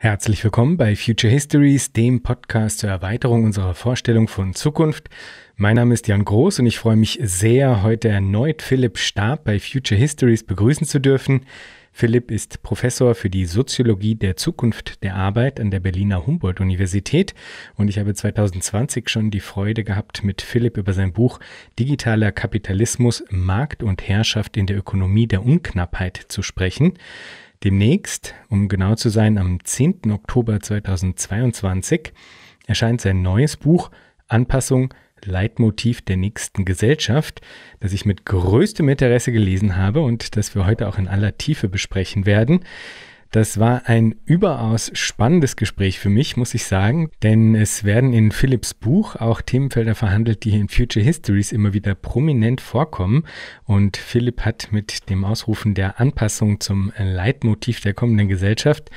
Herzlich willkommen bei Future Histories, dem Podcast zur Erweiterung unserer Vorstellung von Zukunft. Mein Name ist Jan Groß und ich freue mich sehr, heute erneut Philipp Stab bei Future Histories begrüßen zu dürfen. Philipp ist Professor für die Soziologie der Zukunft der Arbeit an der Berliner Humboldt-Universität und ich habe 2020 schon die Freude gehabt, mit Philipp über sein Buch Digitaler Kapitalismus, Markt und Herrschaft in der Ökonomie der Unknappheit zu sprechen. Demnächst, um genau zu sein, am 10. Oktober 2022 erscheint sein neues Buch Anpassung Leitmotiv der nächsten Gesellschaft, das ich mit größtem Interesse gelesen habe und das wir heute auch in aller Tiefe besprechen werden. Das war ein überaus spannendes Gespräch für mich, muss ich sagen, denn es werden in Philipps Buch auch Themenfelder verhandelt, die in Future Histories immer wieder prominent vorkommen. Und Philipp hat mit dem Ausrufen der Anpassung zum Leitmotiv der kommenden Gesellschaft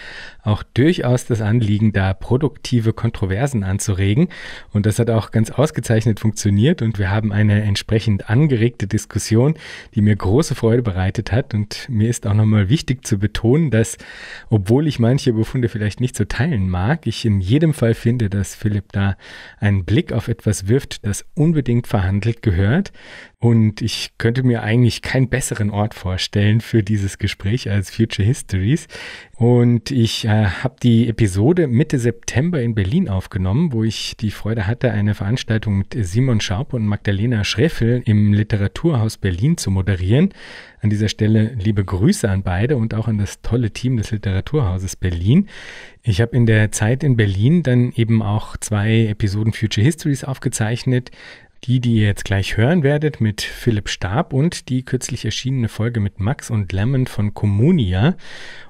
auch durchaus das Anliegen, da produktive Kontroversen anzuregen. Und das hat auch ganz ausgezeichnet funktioniert und wir haben eine entsprechend angeregte Diskussion, die mir große Freude bereitet hat. Und mir ist auch nochmal wichtig zu betonen, dass, obwohl ich manche Befunde vielleicht nicht so teilen mag, ich in jedem Fall finde, dass Philipp da einen Blick auf etwas wirft, das unbedingt verhandelt gehört. Und ich könnte mir eigentlich keinen besseren Ort vorstellen für dieses Gespräch als Future Histories. Und ich äh, habe die Episode Mitte September in Berlin aufgenommen, wo ich die Freude hatte, eine Veranstaltung mit Simon Schaub und Magdalena Schreffel im Literaturhaus Berlin zu moderieren. An dieser Stelle liebe Grüße an beide und auch an das tolle Team des Literaturhauses Berlin. Ich habe in der Zeit in Berlin dann eben auch zwei Episoden Future Histories aufgezeichnet, die, die ihr jetzt gleich hören werdet mit Philipp Stab und die kürzlich erschienene Folge mit Max und Lemon von Comunia.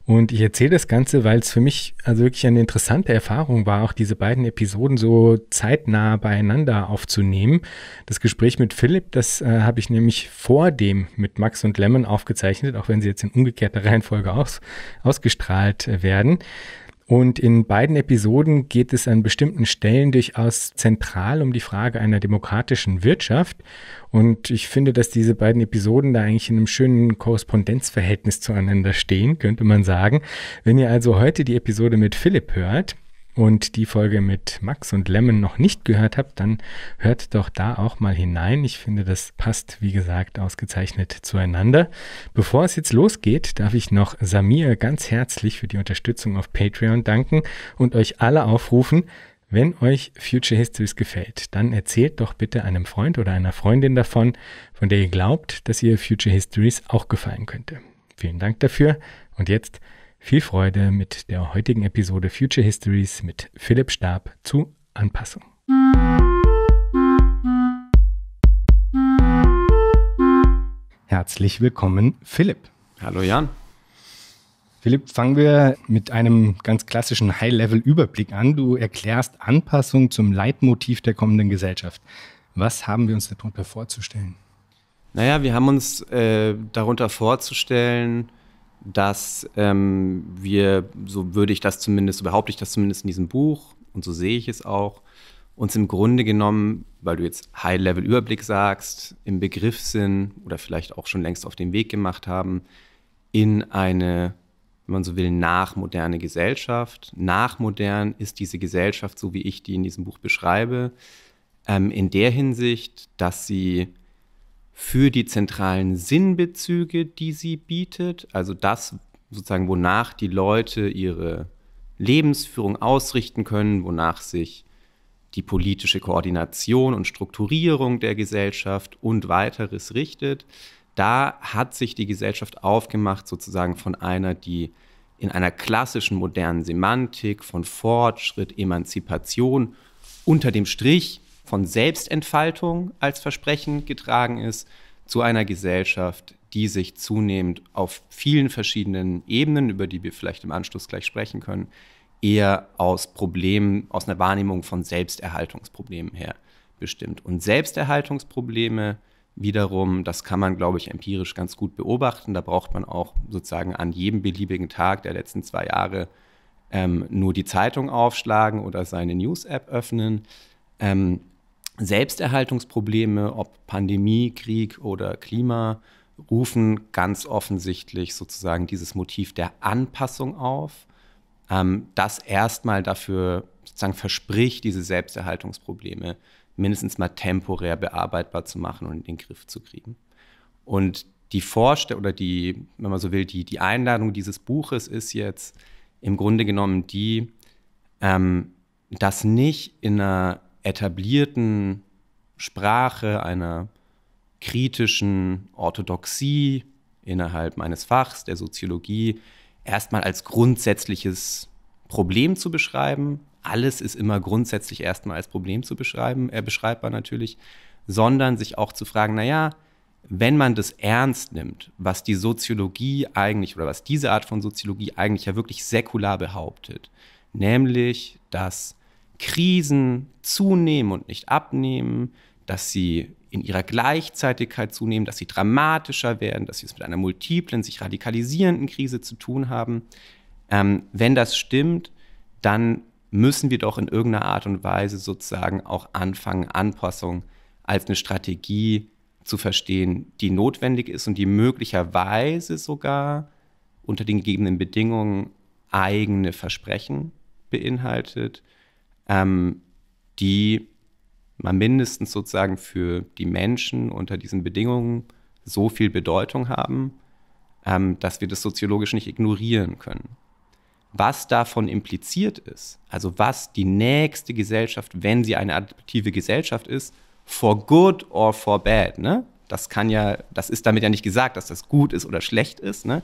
Und ich erzähle das Ganze, weil es für mich also wirklich eine interessante Erfahrung war, auch diese beiden Episoden so zeitnah beieinander aufzunehmen. Das Gespräch mit Philipp, das äh, habe ich nämlich vor dem mit Max und Lemon aufgezeichnet, auch wenn sie jetzt in umgekehrter Reihenfolge aus, ausgestrahlt äh, werden. Und in beiden Episoden geht es an bestimmten Stellen durchaus zentral um die Frage einer demokratischen Wirtschaft. Und ich finde, dass diese beiden Episoden da eigentlich in einem schönen Korrespondenzverhältnis zueinander stehen, könnte man sagen. Wenn ihr also heute die Episode mit Philipp hört, und die Folge mit Max und Lemon noch nicht gehört habt, dann hört doch da auch mal hinein. Ich finde, das passt, wie gesagt, ausgezeichnet zueinander. Bevor es jetzt losgeht, darf ich noch Samir ganz herzlich für die Unterstützung auf Patreon danken und euch alle aufrufen, wenn euch Future Histories gefällt, dann erzählt doch bitte einem Freund oder einer Freundin davon, von der ihr glaubt, dass ihr Future Histories auch gefallen könnte. Vielen Dank dafür und jetzt viel Freude mit der heutigen Episode Future Histories mit Philipp Stab zu Anpassung. Herzlich willkommen, Philipp. Hallo Jan. Philipp, fangen wir mit einem ganz klassischen High-Level-Überblick an. Du erklärst Anpassung zum Leitmotiv der kommenden Gesellschaft. Was haben wir uns darunter vorzustellen? Naja, wir haben uns äh, darunter vorzustellen, dass ähm, wir, so würde ich das zumindest, so behaupte ich das zumindest in diesem Buch und so sehe ich es auch, uns im Grunde genommen, weil du jetzt High-Level-Überblick sagst, im Begriff sind oder vielleicht auch schon längst auf den Weg gemacht haben, in eine, wenn man so will, nachmoderne Gesellschaft. Nachmodern ist diese Gesellschaft, so wie ich die in diesem Buch beschreibe, ähm, in der Hinsicht, dass sie für die zentralen Sinnbezüge, die sie bietet, also das sozusagen, wonach die Leute ihre Lebensführung ausrichten können, wonach sich die politische Koordination und Strukturierung der Gesellschaft und weiteres richtet. Da hat sich die Gesellschaft aufgemacht, sozusagen von einer, die in einer klassischen modernen Semantik von Fortschritt, Emanzipation unter dem Strich von Selbstentfaltung als Versprechen getragen ist, zu einer Gesellschaft, die sich zunehmend auf vielen verschiedenen Ebenen, über die wir vielleicht im Anschluss gleich sprechen können, eher aus Problemen, aus einer Wahrnehmung von Selbsterhaltungsproblemen her bestimmt. Und Selbsterhaltungsprobleme wiederum, das kann man, glaube ich, empirisch ganz gut beobachten. Da braucht man auch sozusagen an jedem beliebigen Tag der letzten zwei Jahre ähm, nur die Zeitung aufschlagen oder seine News-App öffnen. Ähm, Selbsterhaltungsprobleme, ob Pandemie, Krieg oder Klima, rufen ganz offensichtlich sozusagen dieses Motiv der Anpassung auf, ähm, das erstmal dafür sozusagen verspricht, diese Selbsterhaltungsprobleme mindestens mal temporär bearbeitbar zu machen und in den Griff zu kriegen. Und die Vorstellung oder die, wenn man so will, die, die Einladung dieses Buches ist jetzt im Grunde genommen die, ähm, das nicht in einer etablierten Sprache, einer kritischen Orthodoxie innerhalb meines Fachs, der Soziologie, erstmal als grundsätzliches Problem zu beschreiben. Alles ist immer grundsätzlich erstmal als Problem zu beschreiben, äh, beschreibbar natürlich, sondern sich auch zu fragen, naja, wenn man das ernst nimmt, was die Soziologie eigentlich oder was diese Art von Soziologie eigentlich ja wirklich säkular behauptet, nämlich, dass Krisen zunehmen und nicht abnehmen, dass sie in ihrer Gleichzeitigkeit zunehmen, dass sie dramatischer werden, dass sie es mit einer multiplen, sich radikalisierenden Krise zu tun haben. Ähm, wenn das stimmt, dann müssen wir doch in irgendeiner Art und Weise sozusagen auch anfangen, Anpassung als eine Strategie zu verstehen, die notwendig ist und die möglicherweise sogar unter den gegebenen Bedingungen eigene Versprechen beinhaltet ähm, die man mindestens sozusagen für die Menschen unter diesen Bedingungen so viel Bedeutung haben, ähm, dass wir das soziologisch nicht ignorieren können. Was davon impliziert ist, also was die nächste Gesellschaft, wenn sie eine adaptive Gesellschaft ist, for good or for bad, ne? Das kann ja, das ist damit ja nicht gesagt, dass das gut ist oder schlecht ist, ne?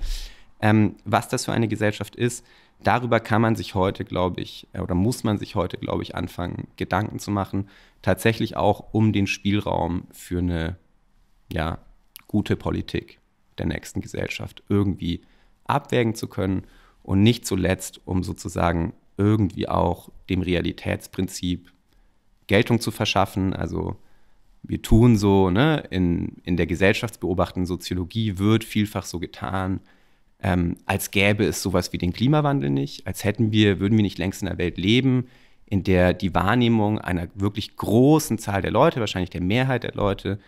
Ähm, was das für eine Gesellschaft ist, darüber kann man sich heute, glaube ich, äh, oder muss man sich heute, glaube ich, anfangen, Gedanken zu machen. Tatsächlich auch um den Spielraum für eine ja, gute Politik der nächsten Gesellschaft irgendwie abwägen zu können und nicht zuletzt, um sozusagen irgendwie auch dem Realitätsprinzip Geltung zu verschaffen. Also wir tun so, ne? in, in der Gesellschaftsbeobachtenden Soziologie wird vielfach so getan, ähm, als gäbe es sowas wie den Klimawandel nicht, als hätten wir, würden wir nicht längst in einer Welt leben, in der die Wahrnehmung einer wirklich großen Zahl der Leute, wahrscheinlich der Mehrheit der Leute,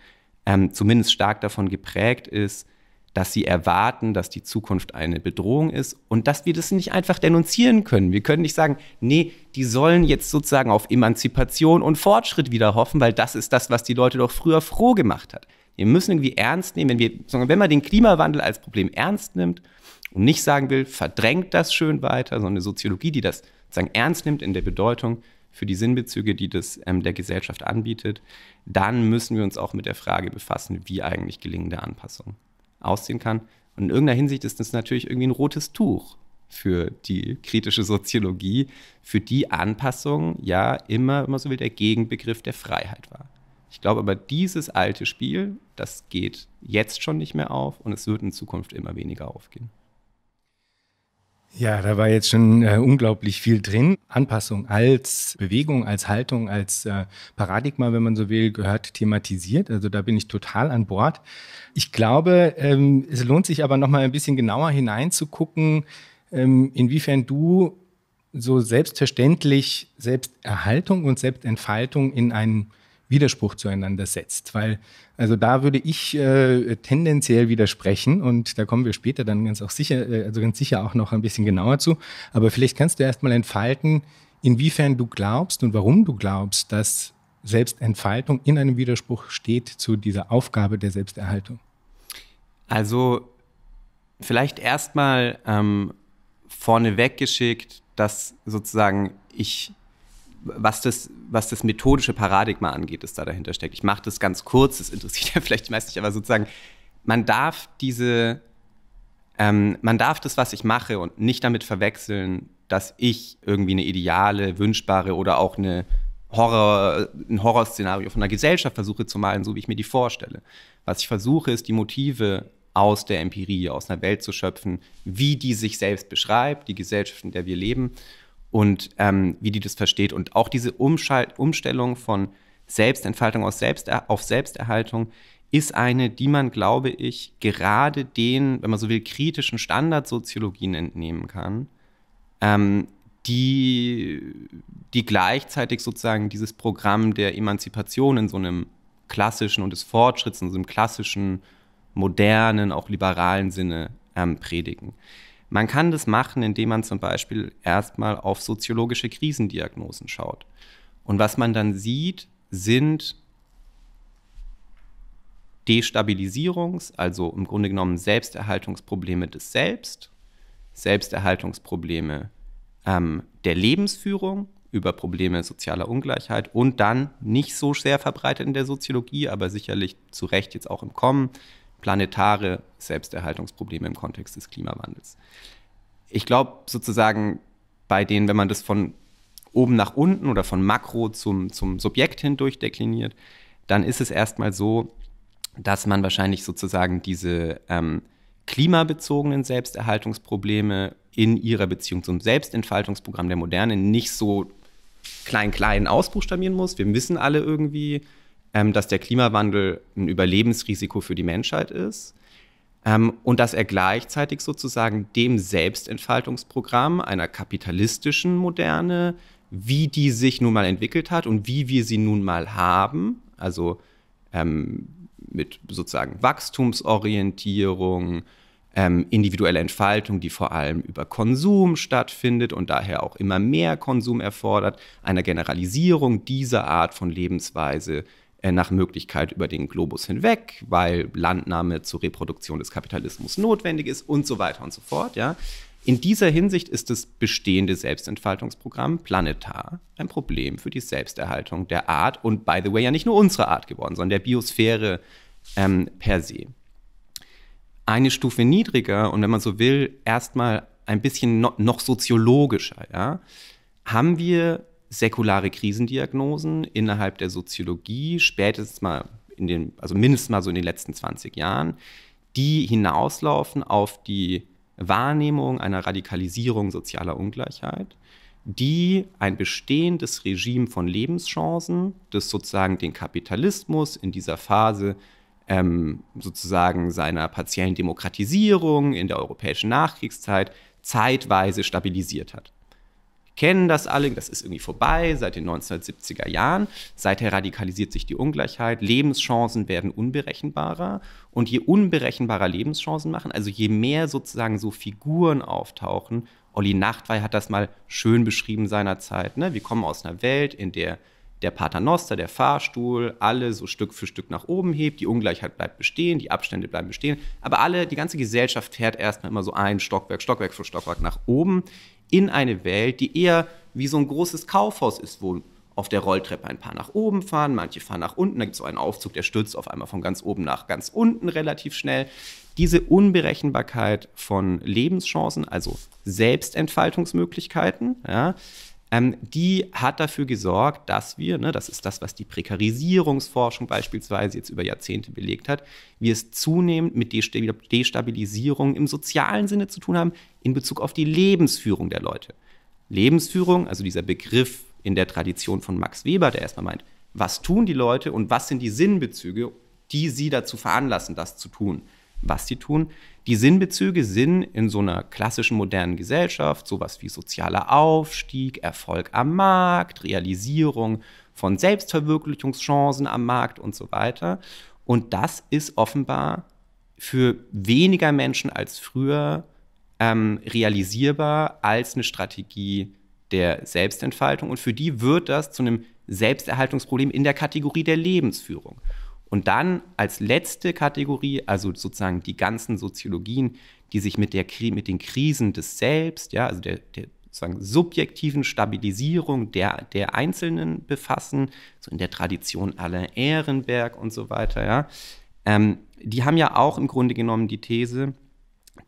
ähm, zumindest stark davon geprägt ist, dass sie erwarten, dass die Zukunft eine Bedrohung ist und dass wir das nicht einfach denunzieren können. Wir können nicht sagen, nee, die sollen jetzt sozusagen auf Emanzipation und Fortschritt wieder hoffen, weil das ist das, was die Leute doch früher froh gemacht hat. Wir müssen irgendwie ernst nehmen, wenn wir, wenn man den Klimawandel als Problem ernst nimmt, und nicht sagen will, verdrängt das schön weiter, sondern eine Soziologie, die das sozusagen ernst nimmt in der Bedeutung für die Sinnbezüge, die das ähm, der Gesellschaft anbietet, dann müssen wir uns auch mit der Frage befassen, wie eigentlich gelingende Anpassung aussehen kann. Und in irgendeiner Hinsicht ist das natürlich irgendwie ein rotes Tuch für die kritische Soziologie, für die Anpassung ja immer, wenn man so will, der Gegenbegriff der Freiheit war. Ich glaube aber, dieses alte Spiel, das geht jetzt schon nicht mehr auf und es wird in Zukunft immer weniger aufgehen. Ja, da war jetzt schon äh, unglaublich viel drin. Anpassung als Bewegung, als Haltung, als äh, Paradigma, wenn man so will, gehört thematisiert. Also da bin ich total an Bord. Ich glaube, ähm, es lohnt sich aber nochmal ein bisschen genauer hineinzugucken, ähm, inwiefern du so selbstverständlich Selbsterhaltung und Selbstentfaltung in einen Widerspruch zueinander setzt. Weil, also da würde ich äh, tendenziell widersprechen und da kommen wir später dann ganz auch sicher, äh, also ganz sicher auch noch ein bisschen genauer zu. Aber vielleicht kannst du erstmal entfalten, inwiefern du glaubst und warum du glaubst, dass Selbstentfaltung in einem Widerspruch steht zu dieser Aufgabe der Selbsterhaltung. Also vielleicht erstmal ähm, vorneweg geschickt, dass sozusagen ich was das, was das methodische Paradigma angeht, das da dahinter steckt. Ich mache das ganz kurz, das interessiert ja vielleicht meist nicht, aber sozusagen, man darf diese, ähm, man darf das, was ich mache, und nicht damit verwechseln, dass ich irgendwie eine ideale, wünschbare oder auch eine Horror, ein Horrorszenario von einer Gesellschaft versuche zu malen, so wie ich mir die vorstelle. Was ich versuche, ist die Motive aus der Empirie, aus einer Welt zu schöpfen, wie die sich selbst beschreibt, die Gesellschaft, in der wir leben und ähm, wie die das versteht. Und auch diese Umschalt Umstellung von Selbstentfaltung aus Selbster auf Selbsterhaltung ist eine, die man, glaube ich, gerade den, wenn man so will, kritischen Standardsoziologien entnehmen kann, ähm, die, die gleichzeitig sozusagen dieses Programm der Emanzipation in so einem klassischen und des Fortschritts in so einem klassischen, modernen, auch liberalen Sinne ähm, predigen. Man kann das machen, indem man zum Beispiel erstmal auf soziologische Krisendiagnosen schaut. Und was man dann sieht, sind Destabilisierungs-, also im Grunde genommen Selbsterhaltungsprobleme des Selbst, Selbsterhaltungsprobleme ähm, der Lebensführung über Probleme sozialer Ungleichheit und dann nicht so sehr verbreitet in der Soziologie, aber sicherlich zu Recht jetzt auch im Kommen, planetare Selbsterhaltungsprobleme im Kontext des Klimawandels. Ich glaube sozusagen bei denen, wenn man das von oben nach unten oder von Makro zum, zum Subjekt hindurch dekliniert, dann ist es erstmal so, dass man wahrscheinlich sozusagen diese ähm, klimabezogenen Selbsterhaltungsprobleme in ihrer Beziehung zum Selbstentfaltungsprogramm der Moderne nicht so klein-klein ausbuchstabieren muss. Wir wissen alle irgendwie ähm, dass der Klimawandel ein Überlebensrisiko für die Menschheit ist ähm, und dass er gleichzeitig sozusagen dem Selbstentfaltungsprogramm einer kapitalistischen Moderne, wie die sich nun mal entwickelt hat und wie wir sie nun mal haben, also ähm, mit sozusagen Wachstumsorientierung, ähm, individuelle Entfaltung, die vor allem über Konsum stattfindet und daher auch immer mehr Konsum erfordert, einer Generalisierung dieser Art von Lebensweise äh, nach Möglichkeit über den Globus hinweg, weil Landnahme zur Reproduktion des Kapitalismus notwendig ist und so weiter und so fort. Ja. In dieser Hinsicht ist das bestehende Selbstentfaltungsprogramm planetar ein Problem für die Selbsterhaltung der Art und, by the way, ja nicht nur unserer Art geworden, sondern der Biosphäre ähm, per se. Eine Stufe niedriger und, wenn man so will, erstmal ein bisschen no noch soziologischer, ja, haben wir säkulare Krisendiagnosen innerhalb der Soziologie, spätestens mal in den, also mindestens mal so in den letzten 20 Jahren, die hinauslaufen auf die Wahrnehmung einer Radikalisierung sozialer Ungleichheit, die ein bestehendes Regime von Lebenschancen, das sozusagen den Kapitalismus in dieser Phase ähm, sozusagen seiner partiellen Demokratisierung in der europäischen Nachkriegszeit zeitweise stabilisiert hat kennen das alle, das ist irgendwie vorbei seit den 1970er Jahren. Seither radikalisiert sich die Ungleichheit, Lebenschancen werden unberechenbarer und je unberechenbarer Lebenschancen machen, also je mehr sozusagen so Figuren auftauchen, Olli Nachtwey hat das mal schön beschrieben seinerzeit, ne? wir kommen aus einer Welt, in der der Paternoster, der Fahrstuhl, alle so Stück für Stück nach oben hebt, die Ungleichheit bleibt bestehen, die Abstände bleiben bestehen, aber alle, die ganze Gesellschaft fährt erstmal immer so ein Stockwerk, Stockwerk für Stockwerk nach oben, in eine Welt, die eher wie so ein großes Kaufhaus ist, wo auf der Rolltreppe ein paar nach oben fahren, manche fahren nach unten, da gibt es so einen Aufzug, der stürzt auf einmal von ganz oben nach ganz unten relativ schnell. Diese Unberechenbarkeit von Lebenschancen, also Selbstentfaltungsmöglichkeiten, ja, ähm, die hat dafür gesorgt, dass wir, ne, das ist das, was die Prekarisierungsforschung beispielsweise jetzt über Jahrzehnte belegt hat, wir es zunehmend mit Destabilisierung im sozialen Sinne zu tun haben in Bezug auf die Lebensführung der Leute. Lebensführung, also dieser Begriff in der Tradition von Max Weber, der erstmal meint, was tun die Leute und was sind die Sinnbezüge, die sie dazu veranlassen, das zu tun was sie tun. Die Sinnbezüge sind in so einer klassischen modernen Gesellschaft sowas wie sozialer Aufstieg, Erfolg am Markt, Realisierung von Selbstverwirklichungschancen am Markt und so weiter. Und das ist offenbar für weniger Menschen als früher ähm, realisierbar als eine Strategie der Selbstentfaltung. Und für die wird das zu einem Selbsterhaltungsproblem in der Kategorie der Lebensführung. Und dann als letzte Kategorie, also sozusagen die ganzen Soziologien, die sich mit, der, mit den Krisen des Selbst, ja, also der, der sozusagen subjektiven Stabilisierung der, der Einzelnen befassen, so in der Tradition aller Ehrenberg und so weiter, ja. Ähm, die haben ja auch im Grunde genommen die These,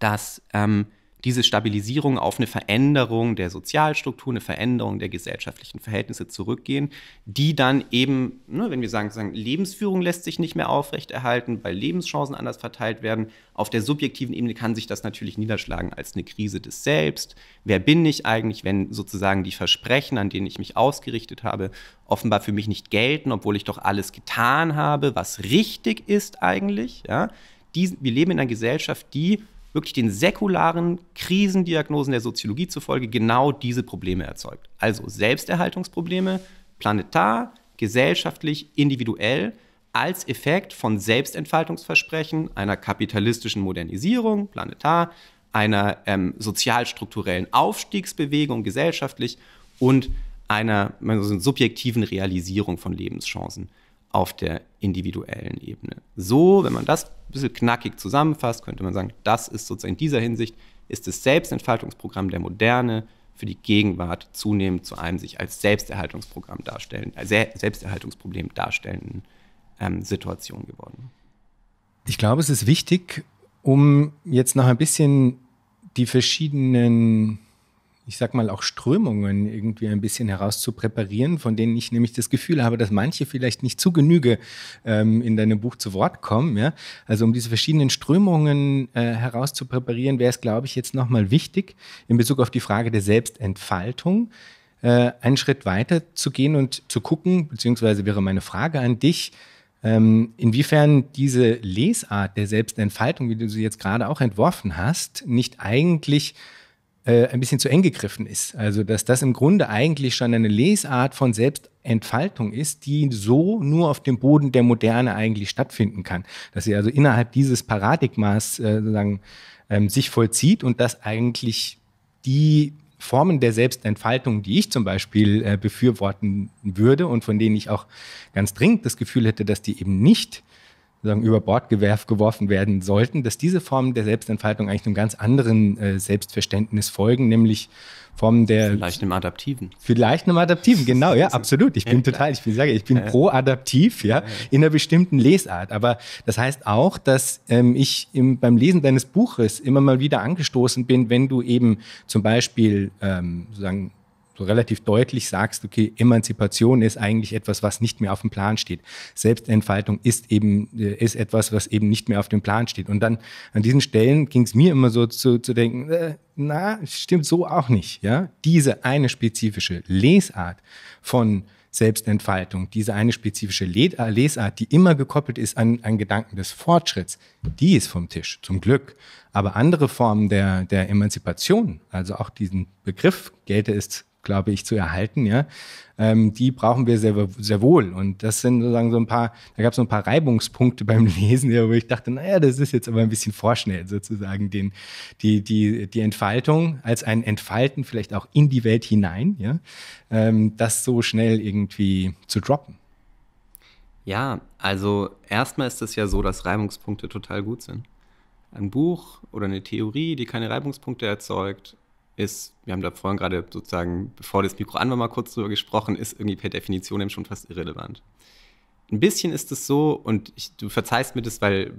dass ähm, diese Stabilisierung auf eine Veränderung der Sozialstruktur, eine Veränderung der gesellschaftlichen Verhältnisse zurückgehen, die dann eben, ne, wenn wir sagen, sagen, Lebensführung lässt sich nicht mehr aufrechterhalten, weil Lebenschancen anders verteilt werden, auf der subjektiven Ebene kann sich das natürlich niederschlagen als eine Krise des Selbst. Wer bin ich eigentlich, wenn sozusagen die Versprechen, an denen ich mich ausgerichtet habe, offenbar für mich nicht gelten, obwohl ich doch alles getan habe, was richtig ist eigentlich, ja? Die, wir leben in einer Gesellschaft, die wirklich den säkularen Krisendiagnosen der Soziologie zufolge genau diese Probleme erzeugt. Also Selbsterhaltungsprobleme, planetar, gesellschaftlich, individuell, als Effekt von Selbstentfaltungsversprechen, einer kapitalistischen Modernisierung, planetar, einer ähm, sozialstrukturellen Aufstiegsbewegung gesellschaftlich und einer also subjektiven Realisierung von Lebenschancen auf der individuellen Ebene. So, wenn man das ein bisschen knackig zusammenfasst, könnte man sagen, das ist sozusagen in dieser Hinsicht, ist das Selbstentfaltungsprogramm der Moderne für die Gegenwart zunehmend zu einem sich als Selbsterhaltungsprogramm darstellen, als äh, Selbsterhaltungsproblem darstellenden ähm, Situation geworden. Ich glaube, es ist wichtig, um jetzt noch ein bisschen die verschiedenen ich sag mal, auch Strömungen irgendwie ein bisschen herauszupräparieren, von denen ich nämlich das Gefühl habe, dass manche vielleicht nicht zu Genüge ähm, in deinem Buch zu Wort kommen. Ja? Also um diese verschiedenen Strömungen äh, herauszupräparieren, wäre es, glaube ich, jetzt nochmal wichtig, in Bezug auf die Frage der Selbstentfaltung äh, einen Schritt weiter zu gehen und zu gucken, beziehungsweise wäre meine Frage an dich, ähm, inwiefern diese Lesart der Selbstentfaltung, wie du sie jetzt gerade auch entworfen hast, nicht eigentlich äh, ein bisschen zu eng gegriffen ist. Also dass das im Grunde eigentlich schon eine Lesart von Selbstentfaltung ist, die so nur auf dem Boden der Moderne eigentlich stattfinden kann. Dass sie also innerhalb dieses Paradigmas äh, sozusagen ähm, sich vollzieht und dass eigentlich die Formen der Selbstentfaltung, die ich zum Beispiel äh, befürworten würde und von denen ich auch ganz dringend das Gefühl hätte, dass die eben nicht sagen, über Bord geworfen werden sollten, dass diese Formen der Selbstentfaltung eigentlich einem ganz anderen äh, Selbstverständnis folgen, nämlich Formen der. Vielleicht einem adaptiven. Vielleicht einem adaptiven, genau, ja, absolut. Ich bin total, ich bin, sage, ich bin ja. pro-adaptiv, ja, in einer bestimmten Lesart. Aber das heißt auch, dass ähm, ich im, beim Lesen deines Buches immer mal wieder angestoßen bin, wenn du eben zum Beispiel, ähm, sozusagen, relativ deutlich sagst, okay, Emanzipation ist eigentlich etwas, was nicht mehr auf dem Plan steht. Selbstentfaltung ist eben, äh, ist etwas, was eben nicht mehr auf dem Plan steht. Und dann an diesen Stellen ging es mir immer so zu, zu denken, äh, na, stimmt so auch nicht, ja. Diese eine spezifische Lesart von Selbstentfaltung, diese eine spezifische äh, Lesart, die immer gekoppelt ist an, an Gedanken des Fortschritts, die ist vom Tisch, zum Glück. Aber andere Formen der, der Emanzipation, also auch diesen Begriff, gelte es glaube ich, zu erhalten. Ja? Ähm, die brauchen wir sehr, sehr wohl. Und das sind sozusagen so ein paar, da gab es so ein paar Reibungspunkte beim Lesen, wo ich dachte, naja, das ist jetzt aber ein bisschen vorschnell sozusagen, den, die, die, die Entfaltung als ein Entfalten vielleicht auch in die Welt hinein, ja? Ähm, das so schnell irgendwie zu droppen. Ja, also erstmal ist es ja so, dass Reibungspunkte total gut sind. Ein Buch oder eine Theorie, die keine Reibungspunkte erzeugt, ist, wir haben da vorhin gerade sozusagen, bevor das Mikro an war, mal kurz drüber gesprochen, ist irgendwie per Definition eben schon fast irrelevant. Ein bisschen ist es so, und ich, du verzeihst mir das, weil,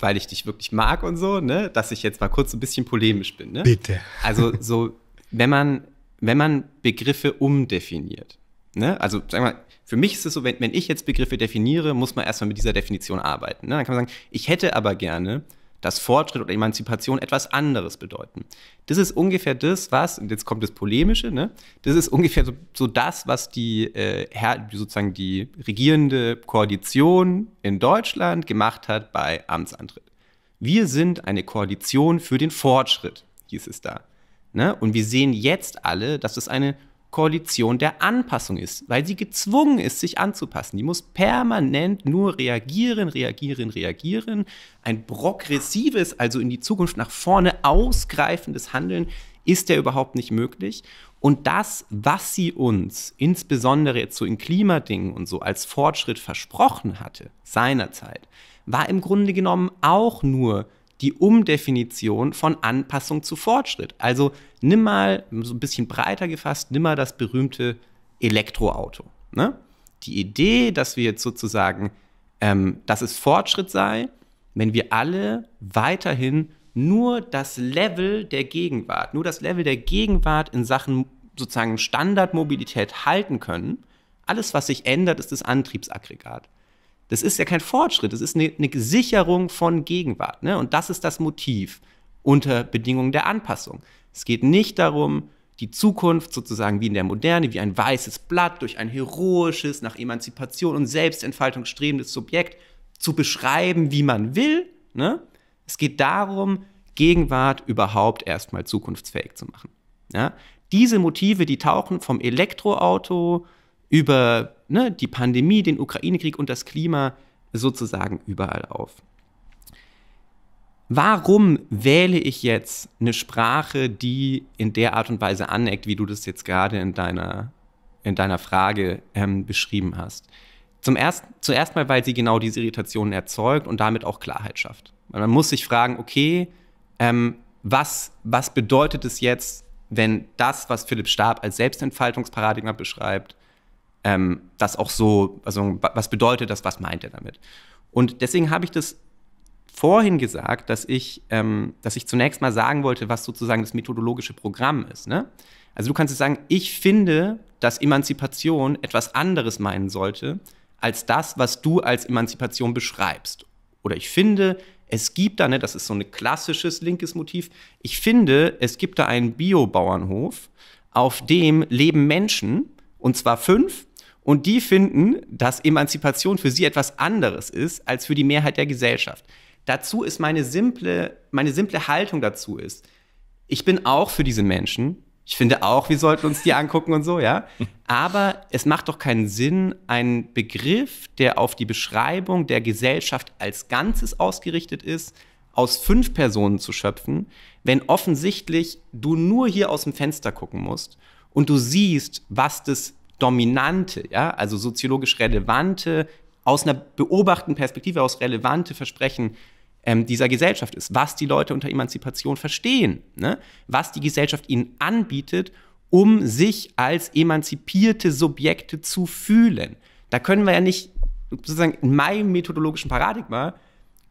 weil ich dich wirklich mag und so, ne, dass ich jetzt mal kurz ein bisschen polemisch bin. Ne? Bitte. Also so, wenn man, wenn man Begriffe umdefiniert, ne, also sagen wir mal, für mich ist es so, wenn, wenn ich jetzt Begriffe definiere, muss man erstmal mit dieser Definition arbeiten. Ne? Dann kann man sagen, ich hätte aber gerne dass Fortschritt oder Emanzipation etwas anderes bedeuten. Das ist ungefähr das, was, und jetzt kommt das Polemische, ne? das ist ungefähr so, so das, was die, äh, sozusagen die regierende Koalition in Deutschland gemacht hat bei Amtsantritt. Wir sind eine Koalition für den Fortschritt, hieß es da. Ne? Und wir sehen jetzt alle, dass es das eine Koalition der Anpassung ist, weil sie gezwungen ist, sich anzupassen. Die muss permanent nur reagieren, reagieren, reagieren. Ein progressives, also in die Zukunft nach vorne ausgreifendes Handeln ist ja überhaupt nicht möglich. Und das, was sie uns insbesondere jetzt so in Klimadingen und so als Fortschritt versprochen hatte seinerzeit, war im Grunde genommen auch nur die Umdefinition von Anpassung zu Fortschritt. Also nimm mal, so ein bisschen breiter gefasst, nimm mal das berühmte Elektroauto. Ne? Die Idee, dass wir jetzt sozusagen, ähm, dass es Fortschritt sei, wenn wir alle weiterhin nur das Level der Gegenwart, nur das Level der Gegenwart in Sachen sozusagen Standardmobilität halten können. Alles, was sich ändert, ist das Antriebsaggregat. Das ist ja kein Fortschritt, das ist eine, eine Sicherung von Gegenwart. Ne? Und das ist das Motiv unter Bedingungen der Anpassung. Es geht nicht darum, die Zukunft sozusagen wie in der Moderne, wie ein weißes Blatt durch ein heroisches, nach Emanzipation und Selbstentfaltung strebendes Subjekt zu beschreiben, wie man will. Ne? Es geht darum, Gegenwart überhaupt erstmal zukunftsfähig zu machen. Ja? Diese Motive, die tauchen vom Elektroauto über ne, die Pandemie, den Ukraine-Krieg und das Klima sozusagen überall auf. Warum wähle ich jetzt eine Sprache, die in der Art und Weise aneckt, wie du das jetzt gerade in deiner, in deiner Frage ähm, beschrieben hast? Zum ersten, zuerst mal, weil sie genau diese Irritationen erzeugt und damit auch Klarheit schafft. Man muss sich fragen, okay, ähm, was, was bedeutet es jetzt, wenn das, was Philipp Stab als Selbstentfaltungsparadigma beschreibt, ähm, das auch so, also was bedeutet das, was meint er damit? Und deswegen habe ich das vorhin gesagt, dass ich, ähm, dass ich zunächst mal sagen wollte, was sozusagen das methodologische Programm ist. Ne? Also du kannst jetzt sagen, ich finde, dass Emanzipation etwas anderes meinen sollte, als das, was du als Emanzipation beschreibst. Oder ich finde, es gibt da, ne, das ist so ein klassisches linkes Motiv, ich finde, es gibt da einen Biobauernhof, auf dem leben Menschen, und zwar fünf, und die finden, dass Emanzipation für sie etwas anderes ist als für die Mehrheit der Gesellschaft. Dazu ist meine simple, meine simple Haltung dazu ist, ich bin auch für diese Menschen. Ich finde auch, wir sollten uns die angucken und so, ja. Aber es macht doch keinen Sinn, einen Begriff, der auf die Beschreibung der Gesellschaft als Ganzes ausgerichtet ist, aus fünf Personen zu schöpfen, wenn offensichtlich du nur hier aus dem Fenster gucken musst und du siehst, was das dominante, ja, also soziologisch relevante, aus einer beobachten Perspektive aus relevante Versprechen ähm, dieser Gesellschaft ist, was die Leute unter Emanzipation verstehen, ne? was die Gesellschaft ihnen anbietet, um sich als emanzipierte Subjekte zu fühlen. Da können wir ja nicht, sozusagen in meinem methodologischen Paradigma,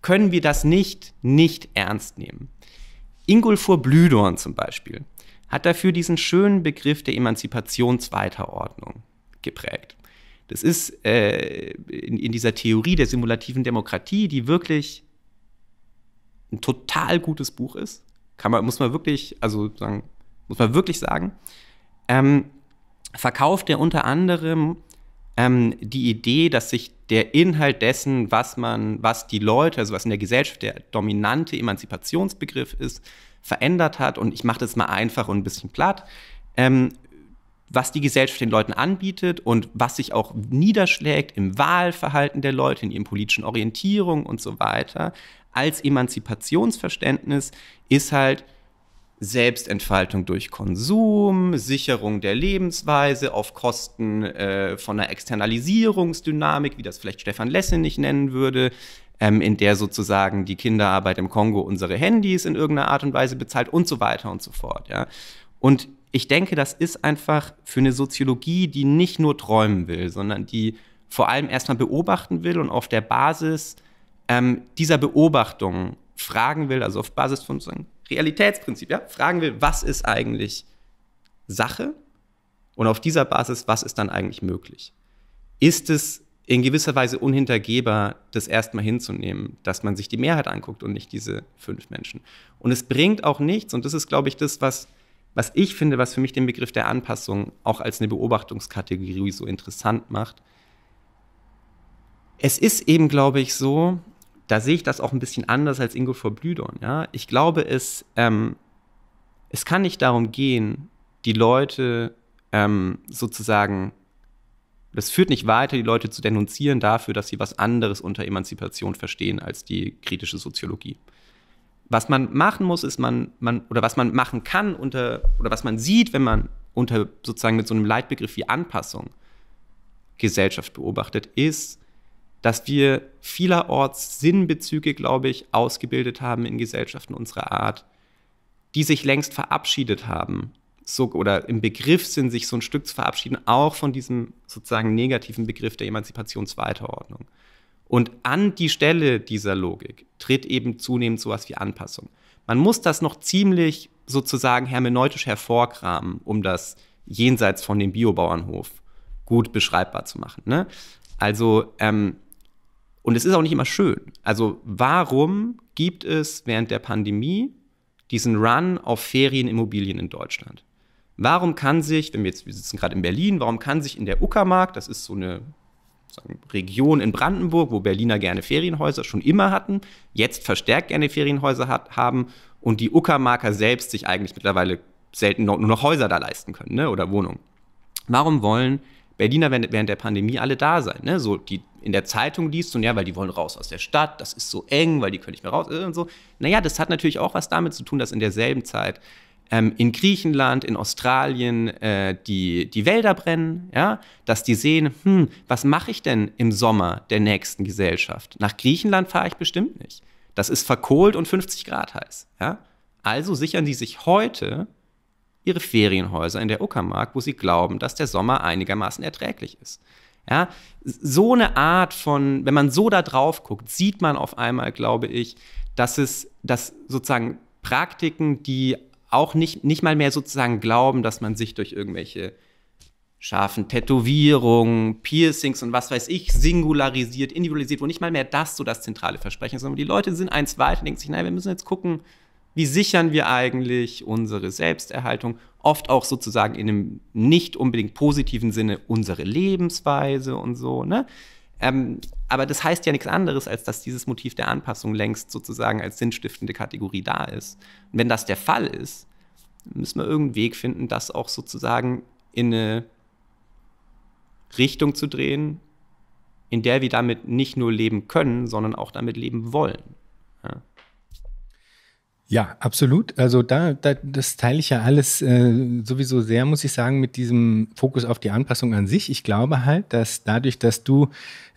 können wir das nicht nicht ernst nehmen. Ingolfur Blüdorn zum Beispiel hat dafür diesen schönen Begriff der Emanzipationsweiterordnung geprägt. Das ist äh, in, in dieser Theorie der simulativen Demokratie, die wirklich ein total gutes Buch ist. Kann man, muss man wirklich, also sagen, muss man wirklich sagen. Ähm, verkauft er unter anderem ähm, die Idee, dass sich der Inhalt dessen, was man, was die Leute, also was in der Gesellschaft der dominante Emanzipationsbegriff ist, verändert hat. Und ich mache das mal einfach und ein bisschen platt. Ähm, was die Gesellschaft den Leuten anbietet und was sich auch niederschlägt im Wahlverhalten der Leute, in ihren politischen Orientierungen und so weiter, als Emanzipationsverständnis ist halt Selbstentfaltung durch Konsum, Sicherung der Lebensweise auf Kosten äh, von einer Externalisierungsdynamik, wie das vielleicht Stefan Lesse nicht nennen würde, ähm, in der sozusagen die Kinderarbeit im Kongo unsere Handys in irgendeiner Art und Weise bezahlt und so weiter und so fort. Ja? Und ich denke, das ist einfach für eine Soziologie, die nicht nur träumen will, sondern die vor allem erstmal beobachten will und auf der Basis ähm, dieser Beobachtung fragen will, also auf Basis von so einem Realitätsprinzip, ja, fragen will, was ist eigentlich Sache und auf dieser Basis, was ist dann eigentlich möglich? Ist es in gewisser Weise unhintergehbar, das erstmal hinzunehmen, dass man sich die Mehrheit anguckt und nicht diese fünf Menschen. Und es bringt auch nichts, und das ist, glaube ich, das, was, was ich finde, was für mich den Begriff der Anpassung auch als eine Beobachtungskategorie so interessant macht. Es ist eben, glaube ich, so, da sehe ich das auch ein bisschen anders als Ingo vor Blüdorn. Ja? Ich glaube, es, ähm, es kann nicht darum gehen, die Leute ähm, sozusagen das führt nicht weiter, die Leute zu denunzieren dafür, dass sie was anderes unter Emanzipation verstehen als die kritische Soziologie. Was man machen muss, ist man, man oder was man machen kann unter, oder was man sieht, wenn man unter sozusagen mit so einem Leitbegriff wie Anpassung Gesellschaft beobachtet, ist, dass wir vielerorts Sinnbezüge, glaube ich, ausgebildet haben in Gesellschaften unserer Art, die sich längst verabschiedet haben so oder im Begriff sind, sich so ein Stück zu verabschieden, auch von diesem sozusagen negativen Begriff der Emanzipationsweiterordnung. Und an die Stelle dieser Logik tritt eben zunehmend sowas wie Anpassung. Man muss das noch ziemlich sozusagen hermeneutisch hervorkramen, um das jenseits von dem Biobauernhof gut beschreibbar zu machen. Ne? Also, ähm, und es ist auch nicht immer schön. Also, warum gibt es während der Pandemie diesen Run auf Ferienimmobilien in Deutschland? Warum kann sich, wenn wir jetzt, wir sitzen gerade in Berlin, warum kann sich in der Uckermark, das ist so eine sagen, Region in Brandenburg, wo Berliner gerne Ferienhäuser schon immer hatten, jetzt verstärkt gerne Ferienhäuser hat, haben und die Uckermarker selbst sich eigentlich mittlerweile selten nur noch Häuser da leisten können ne? oder Wohnungen. Warum wollen Berliner während der Pandemie alle da sein? Ne? So die in der Zeitung liest und ja, weil die wollen raus aus der Stadt, das ist so eng, weil die können nicht mehr raus äh, und so. Naja, das hat natürlich auch was damit zu tun, dass in derselben Zeit ähm, in Griechenland, in Australien äh, die, die Wälder brennen, ja, dass die sehen, hm, was mache ich denn im Sommer der nächsten Gesellschaft? Nach Griechenland fahre ich bestimmt nicht. Das ist verkohlt und 50 Grad heiß. Ja? Also sichern die sich heute ihre Ferienhäuser in der Uckermark, wo sie glauben, dass der Sommer einigermaßen erträglich ist. Ja, so eine Art von, wenn man so da drauf guckt, sieht man auf einmal, glaube ich, dass es, dass sozusagen Praktiken, die auch nicht, nicht mal mehr sozusagen glauben, dass man sich durch irgendwelche scharfen Tätowierungen, Piercings und was weiß ich, singularisiert, individualisiert, wo nicht mal mehr das so das zentrale Versprechen ist, sondern die Leute sind eins weiter und denken sich, nein, wir müssen jetzt gucken, wie sichern wir eigentlich unsere Selbsterhaltung, oft auch sozusagen in einem nicht unbedingt positiven Sinne unsere Lebensweise und so, ne? Ähm, aber das heißt ja nichts anderes, als dass dieses Motiv der Anpassung längst sozusagen als sinnstiftende Kategorie da ist. Und wenn das der Fall ist, müssen wir irgendeinen Weg finden, das auch sozusagen in eine Richtung zu drehen, in der wir damit nicht nur leben können, sondern auch damit leben wollen. Ja, absolut. Also da, da das teile ich ja alles äh, sowieso sehr, muss ich sagen, mit diesem Fokus auf die Anpassung an sich. Ich glaube halt, dass dadurch, dass du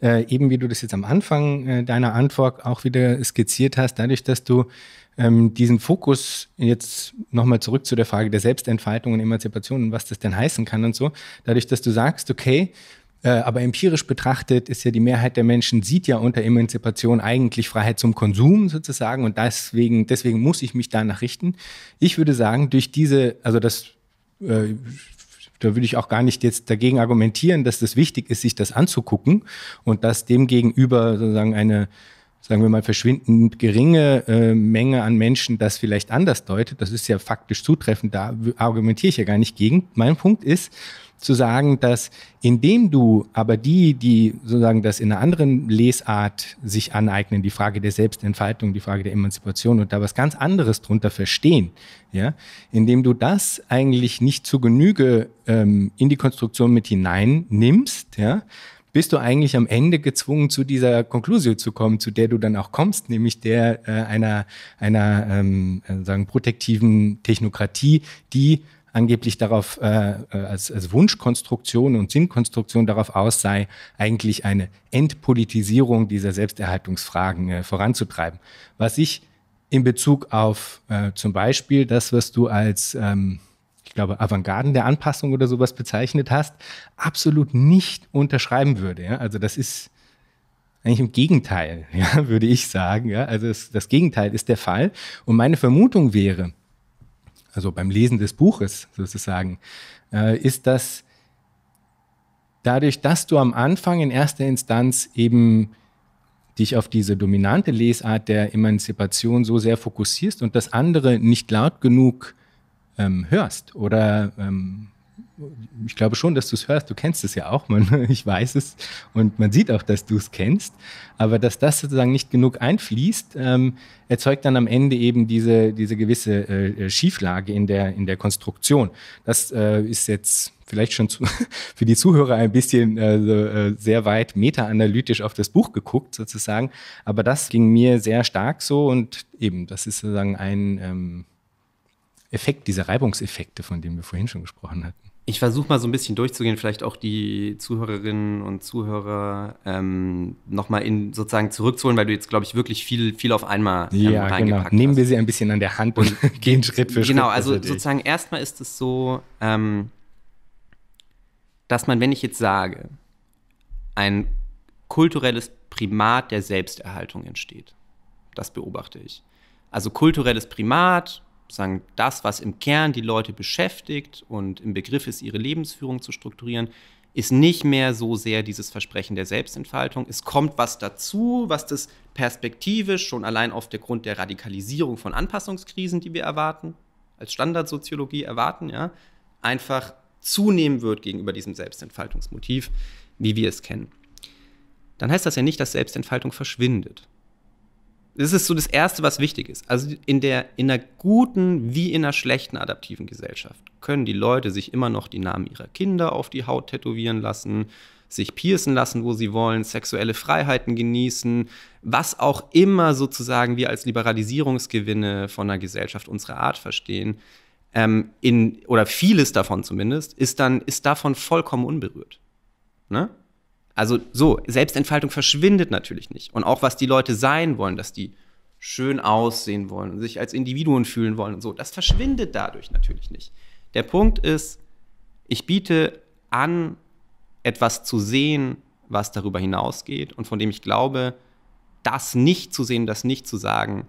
äh, eben, wie du das jetzt am Anfang äh, deiner Antwort auch wieder skizziert hast, dadurch, dass du ähm, diesen Fokus jetzt nochmal zurück zu der Frage der Selbstentfaltung und Emanzipation und was das denn heißen kann und so, dadurch, dass du sagst, okay, äh, aber empirisch betrachtet ist ja die Mehrheit der Menschen sieht ja unter Emanzipation eigentlich Freiheit zum Konsum sozusagen und deswegen, deswegen muss ich mich danach richten. Ich würde sagen, durch diese, also das, äh, da würde ich auch gar nicht jetzt dagegen argumentieren, dass das wichtig ist, sich das anzugucken und dass demgegenüber sozusagen eine sagen wir mal, verschwindend geringe äh, Menge an Menschen das vielleicht anders deutet. Das ist ja faktisch zutreffend, da argumentiere ich ja gar nicht gegen. Mein Punkt ist, zu sagen, dass indem du aber die, die sozusagen das in einer anderen Lesart sich aneignen, die Frage der Selbstentfaltung, die Frage der Emanzipation und da was ganz anderes drunter verstehen, ja, indem du das eigentlich nicht zu Genüge ähm, in die Konstruktion mit hinein nimmst, ja, bist du eigentlich am Ende gezwungen, zu dieser Konklusion zu kommen, zu der du dann auch kommst, nämlich der äh, einer, einer ähm, äh, sagen, protektiven Technokratie, die angeblich darauf äh, äh, als, als Wunschkonstruktion und Sinnkonstruktion darauf aus sei, eigentlich eine Entpolitisierung dieser Selbsterhaltungsfragen äh, voranzutreiben. Was ich in Bezug auf äh, zum Beispiel das, was du als ähm, ich glaube, Avantgarden der Anpassung oder sowas bezeichnet hast, absolut nicht unterschreiben würde. Ja? Also das ist eigentlich im Gegenteil, ja, würde ich sagen. Ja? Also das, das Gegenteil ist der Fall. Und meine Vermutung wäre, also beim Lesen des Buches sozusagen, äh, ist, dass dadurch, dass du am Anfang in erster Instanz eben dich auf diese dominante Lesart der Emanzipation so sehr fokussierst und das andere nicht laut genug ähm, hörst oder ähm, ich glaube schon, dass du es hörst. Du kennst es ja auch, man, ich weiß es und man sieht auch, dass du es kennst. Aber dass das sozusagen nicht genug einfließt, ähm, erzeugt dann am Ende eben diese, diese gewisse äh, äh Schieflage in der, in der Konstruktion. Das äh, ist jetzt vielleicht schon zu, für die Zuhörer ein bisschen äh, äh, sehr weit meta-analytisch auf das Buch geguckt sozusagen. Aber das ging mir sehr stark so und eben, das ist sozusagen ein ähm, Effekt, diese Reibungseffekte, von denen wir vorhin schon gesprochen hatten. Ich versuche mal so ein bisschen durchzugehen, vielleicht auch die Zuhörerinnen und Zuhörer ähm, nochmal in sozusagen zurückzuholen, weil du jetzt, glaube ich, wirklich viel, viel auf einmal ähm, ja, reingepackt genau. Nehmen wir sie ein bisschen an der Hand und gehen Schritt für genau, Schritt. Genau, also sozusagen erstmal ist es so, ähm, dass man, wenn ich jetzt sage, ein kulturelles Primat der Selbsterhaltung entsteht. Das beobachte ich. Also kulturelles Primat, sagen, das, was im Kern die Leute beschäftigt und im Begriff ist, ihre Lebensführung zu strukturieren, ist nicht mehr so sehr dieses Versprechen der Selbstentfaltung. Es kommt was dazu, was das perspektivisch schon allein auf der Grund der Radikalisierung von Anpassungskrisen, die wir erwarten, als Standardsoziologie erwarten, ja, einfach zunehmen wird gegenüber diesem Selbstentfaltungsmotiv, wie wir es kennen. Dann heißt das ja nicht, dass Selbstentfaltung verschwindet. Das ist so das Erste, was wichtig ist. Also in der, in einer guten wie in einer schlechten adaptiven Gesellschaft können die Leute sich immer noch die Namen ihrer Kinder auf die Haut tätowieren lassen, sich piercen lassen, wo sie wollen, sexuelle Freiheiten genießen, was auch immer sozusagen wir als Liberalisierungsgewinne von einer Gesellschaft unserer Art verstehen, ähm, in, oder vieles davon zumindest, ist dann, ist davon vollkommen unberührt. Ne? Also so, Selbstentfaltung verschwindet natürlich nicht. Und auch was die Leute sein wollen, dass die schön aussehen wollen und sich als Individuen fühlen wollen und so, das verschwindet dadurch natürlich nicht. Der Punkt ist, ich biete an, etwas zu sehen, was darüber hinausgeht und von dem ich glaube, das nicht zu sehen, das nicht zu sagen,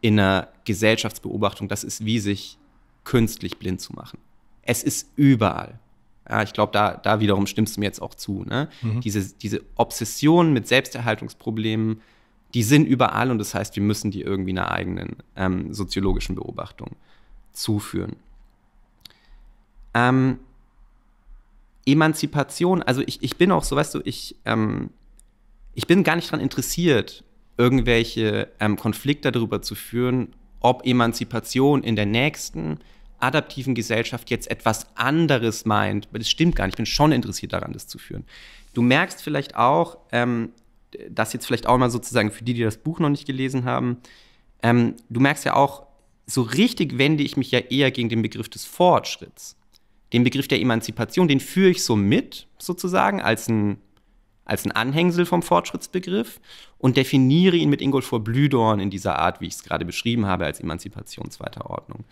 in einer Gesellschaftsbeobachtung, das ist wie sich künstlich blind zu machen. Es ist überall. Ja, ich glaube, da, da wiederum stimmst du mir jetzt auch zu. Ne? Mhm. Diese, diese Obsession mit Selbsterhaltungsproblemen, die sind überall und das heißt, wir müssen die irgendwie einer eigenen ähm, soziologischen Beobachtung zuführen. Ähm, Emanzipation, also ich, ich bin auch so, weißt du, ich, ähm, ich bin gar nicht daran interessiert, irgendwelche ähm, Konflikte darüber zu führen, ob Emanzipation in der nächsten adaptiven Gesellschaft jetzt etwas anderes meint, weil das stimmt gar nicht, ich bin schon interessiert daran, das zu führen. Du merkst vielleicht auch, ähm, das jetzt vielleicht auch mal sozusagen für die, die das Buch noch nicht gelesen haben, ähm, du merkst ja auch, so richtig wende ich mich ja eher gegen den Begriff des Fortschritts. Den Begriff der Emanzipation, den führe ich so mit, sozusagen, als ein, als ein Anhängsel vom Fortschrittsbegriff und definiere ihn mit Ingolf vor Blüdorn in dieser Art, wie ich es gerade beschrieben habe, als Emanzipation zweiter Ordnung.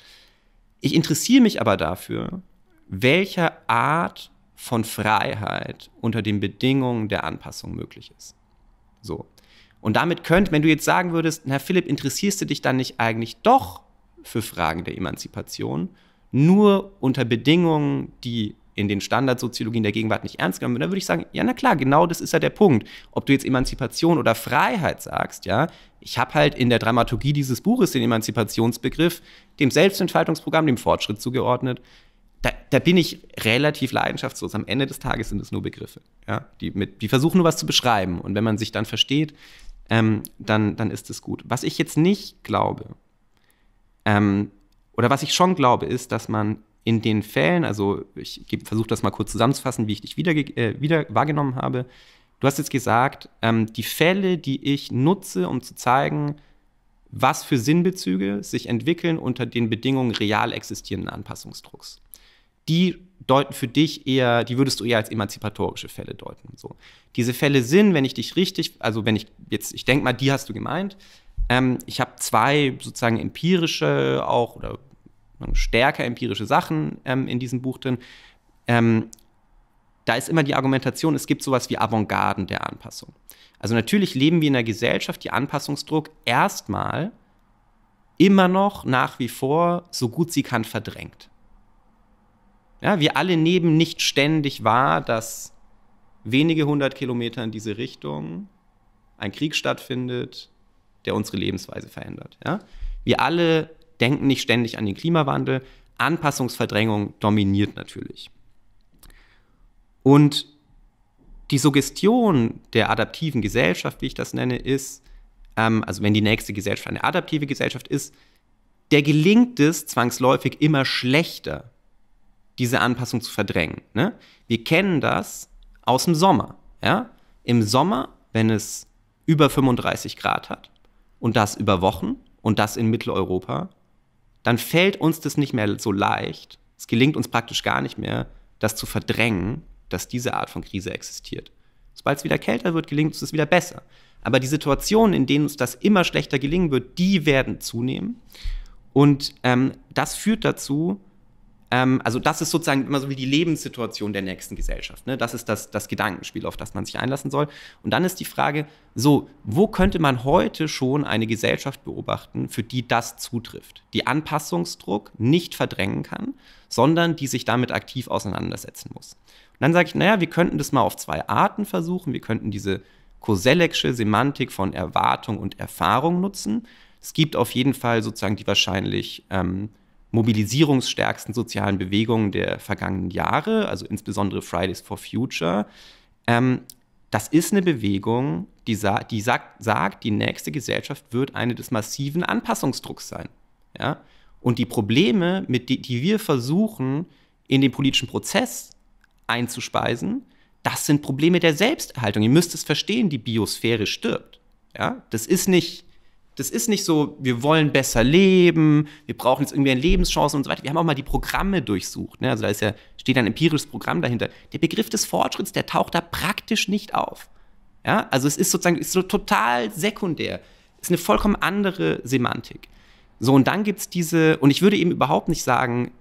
Ich interessiere mich aber dafür, welche Art von Freiheit unter den Bedingungen der Anpassung möglich ist. So. Und damit könnte, wenn du jetzt sagen würdest, na Philipp, interessierst du dich dann nicht eigentlich doch für Fragen der Emanzipation, nur unter Bedingungen, die in den Standardsoziologien der Gegenwart nicht ernst genommen wird, dann würde ich sagen, ja, na klar, genau das ist ja der Punkt. Ob du jetzt Emanzipation oder Freiheit sagst, ja, ich habe halt in der Dramaturgie dieses Buches den Emanzipationsbegriff dem Selbstentfaltungsprogramm, dem Fortschritt zugeordnet. Da, da bin ich relativ leidenschaftslos. Am Ende des Tages sind es nur Begriffe, ja, die, mit, die versuchen nur was zu beschreiben. Und wenn man sich dann versteht, ähm, dann, dann ist es gut. Was ich jetzt nicht glaube, ähm, oder was ich schon glaube, ist, dass man in den Fällen, also ich versuche das mal kurz zusammenzufassen, wie ich dich wieder, äh, wieder wahrgenommen habe. Du hast jetzt gesagt, ähm, die Fälle, die ich nutze, um zu zeigen, was für Sinnbezüge sich entwickeln unter den Bedingungen real existierenden Anpassungsdrucks. Die deuten für dich eher, die würdest du eher als emanzipatorische Fälle deuten. So. Diese Fälle sind, wenn ich dich richtig, also wenn ich jetzt, ich denke mal, die hast du gemeint. Ähm, ich habe zwei sozusagen empirische auch oder stärker empirische Sachen ähm, in diesem Buch drin. Ähm, da ist immer die Argumentation, es gibt sowas wie Avantgarden der Anpassung. Also natürlich leben wir in einer Gesellschaft, die Anpassungsdruck erstmal immer noch nach wie vor so gut sie kann verdrängt. Ja, wir alle nehmen nicht ständig wahr, dass wenige hundert Kilometer in diese Richtung ein Krieg stattfindet, der unsere Lebensweise verändert. Ja? Wir alle denken nicht ständig an den Klimawandel. Anpassungsverdrängung dominiert natürlich. Und die Suggestion der adaptiven Gesellschaft, wie ich das nenne, ist, ähm, also wenn die nächste Gesellschaft eine adaptive Gesellschaft ist, der gelingt es zwangsläufig immer schlechter, diese Anpassung zu verdrängen. Ne? Wir kennen das aus dem Sommer. Ja? Im Sommer, wenn es über 35 Grad hat und das über Wochen und das in Mitteleuropa, dann fällt uns das nicht mehr so leicht. Es gelingt uns praktisch gar nicht mehr, das zu verdrängen, dass diese Art von Krise existiert. Sobald es wieder kälter wird, gelingt uns das wieder besser. Aber die Situationen, in denen uns das immer schlechter gelingen wird, die werden zunehmen. Und ähm, das führt dazu, ähm, also das ist sozusagen immer so wie die Lebenssituation der nächsten Gesellschaft. Ne? Das ist das, das Gedankenspiel, auf das man sich einlassen soll. Und dann ist die Frage, so, wo könnte man heute schon eine Gesellschaft beobachten, für die das zutrifft? Die Anpassungsdruck nicht verdrängen kann, sondern die sich damit aktiv auseinandersetzen muss. Und dann sage ich, naja, wir könnten das mal auf zwei Arten versuchen. Wir könnten diese Kosellecksche Semantik von Erwartung und Erfahrung nutzen. Es gibt auf jeden Fall sozusagen die wahrscheinlich ähm, mobilisierungsstärksten sozialen Bewegungen der vergangenen Jahre, also insbesondere Fridays for Future. Ähm, das ist eine Bewegung, die, sa die sagt, sagt, die nächste Gesellschaft wird eine des massiven Anpassungsdrucks sein. Ja? Und die Probleme, mit die, die wir versuchen, in den politischen Prozess einzuspeisen, das sind Probleme der Selbsterhaltung. Ihr müsst es verstehen, die Biosphäre stirbt. Ja? Das ist nicht das ist nicht so, wir wollen besser leben, wir brauchen jetzt irgendwie eine Lebenschance und so weiter. Wir haben auch mal die Programme durchsucht. Ne? Also da ist ja, steht ein empirisches Programm dahinter. Der Begriff des Fortschritts, der taucht da praktisch nicht auf. Ja? Also es ist sozusagen ist so total sekundär. Es ist eine vollkommen andere Semantik. So, und dann gibt es diese, und ich würde eben überhaupt nicht sagen,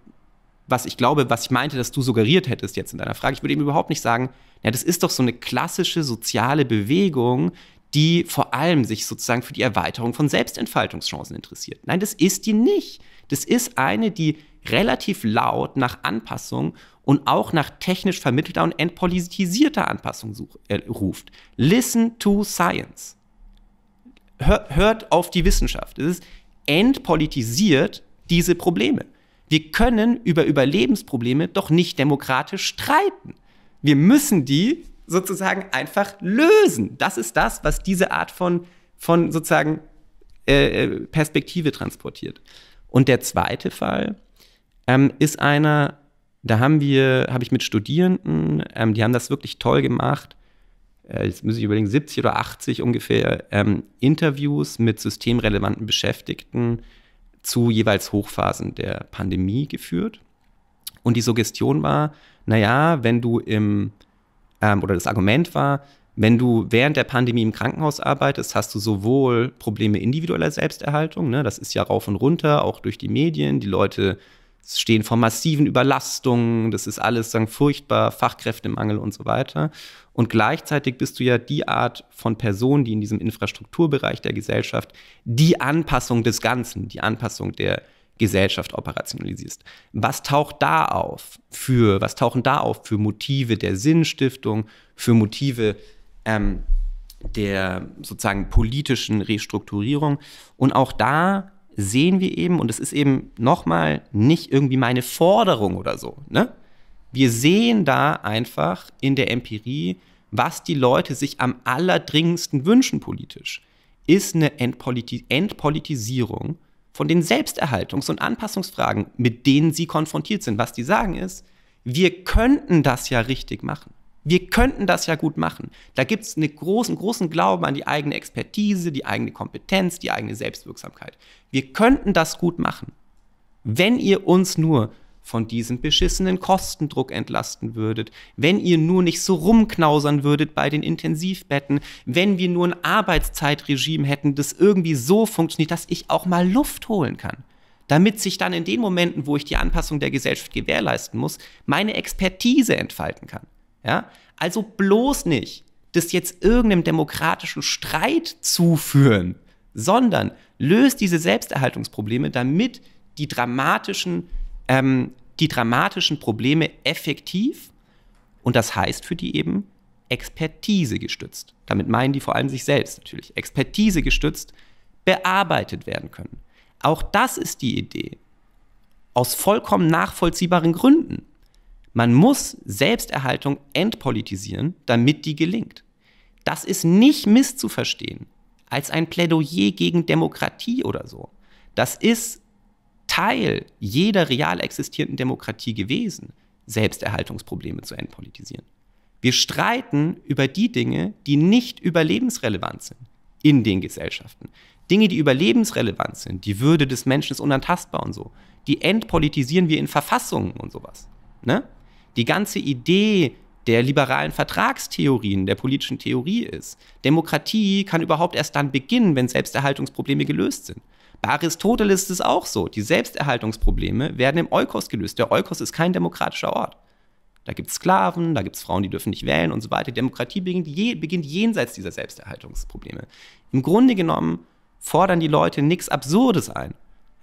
was ich glaube, was ich meinte, dass du suggeriert hättest jetzt in deiner Frage. Ich würde eben überhaupt nicht sagen, ja, das ist doch so eine klassische soziale Bewegung, die vor allem sich sozusagen für die Erweiterung von Selbstentfaltungschancen interessiert. Nein, das ist die nicht. Das ist eine, die relativ laut nach Anpassung und auch nach technisch vermittelter und entpolitisierter Anpassung such, äh, ruft. Listen to Science. Hör, hört auf die Wissenschaft. Es ist entpolitisiert diese Probleme. Wir können über Überlebensprobleme doch nicht demokratisch streiten. Wir müssen die sozusagen einfach lösen. Das ist das, was diese Art von, von sozusagen äh, äh, Perspektive transportiert. Und der zweite Fall ähm, ist einer, da haben wir, habe ich mit Studierenden, ähm, die haben das wirklich toll gemacht, äh, jetzt muss ich überlegen, 70 oder 80 ungefähr ähm, Interviews mit systemrelevanten Beschäftigten zu jeweils Hochphasen der Pandemie geführt. Und die Suggestion war, naja, wenn du im ähm, oder das Argument war, wenn du während der Pandemie im Krankenhaus arbeitest, hast du sowohl Probleme individueller Selbsterhaltung, ne, das ist ja rauf und runter, auch durch die Medien, die Leute stehen vor massiven Überlastungen, das ist alles sagen, furchtbar, Fachkräftemangel und so weiter. Und gleichzeitig bist du ja die Art von Person, die in diesem Infrastrukturbereich der Gesellschaft die Anpassung des Ganzen, die Anpassung der Gesellschaft operationalisierst. Was taucht da auf für, was tauchen da auf für Motive der Sinnstiftung, für Motive ähm, der sozusagen politischen Restrukturierung? Und auch da sehen wir eben, und es ist eben nochmal nicht irgendwie meine Forderung oder so, ne? Wir sehen da einfach in der Empirie, was die Leute sich am allerdringendsten wünschen politisch, ist eine Entpoliti Entpolitisierung von den Selbsterhaltungs- und Anpassungsfragen, mit denen sie konfrontiert sind. Was die sagen ist, wir könnten das ja richtig machen. Wir könnten das ja gut machen. Da gibt es einen großen, großen Glauben an die eigene Expertise, die eigene Kompetenz, die eigene Selbstwirksamkeit. Wir könnten das gut machen, wenn ihr uns nur von diesem beschissenen Kostendruck entlasten würdet, wenn ihr nur nicht so rumknausern würdet bei den Intensivbetten, wenn wir nur ein Arbeitszeitregime hätten, das irgendwie so funktioniert, dass ich auch mal Luft holen kann, damit sich dann in den Momenten, wo ich die Anpassung der Gesellschaft gewährleisten muss, meine Expertise entfalten kann. Ja? Also bloß nicht das jetzt irgendeinem demokratischen Streit zuführen, sondern löst diese Selbsterhaltungsprobleme, damit die dramatischen ähm, die dramatischen Probleme effektiv und das heißt für die eben Expertise gestützt. Damit meinen die vor allem sich selbst natürlich. Expertise gestützt bearbeitet werden können. Auch das ist die Idee. Aus vollkommen nachvollziehbaren Gründen. Man muss Selbsterhaltung entpolitisieren, damit die gelingt. Das ist nicht misszuverstehen als ein Plädoyer gegen Demokratie oder so. Das ist Teil jeder real existierenden Demokratie gewesen, Selbsterhaltungsprobleme zu entpolitisieren. Wir streiten über die Dinge, die nicht überlebensrelevant sind in den Gesellschaften. Dinge, die überlebensrelevant sind, die Würde des Menschen ist unantastbar und so. Die entpolitisieren wir in Verfassungen und sowas. Ne? Die ganze Idee der liberalen Vertragstheorien, der politischen Theorie ist, Demokratie kann überhaupt erst dann beginnen, wenn Selbsterhaltungsprobleme gelöst sind. Bei Aristoteles ist es auch so. Die Selbsterhaltungsprobleme werden im Eukos gelöst. Der Eukos ist kein demokratischer Ort. Da gibt es Sklaven, da gibt es Frauen, die dürfen nicht wählen und so weiter. Demokratie beginnt, je, beginnt jenseits dieser Selbsterhaltungsprobleme. Im Grunde genommen fordern die Leute nichts Absurdes ein.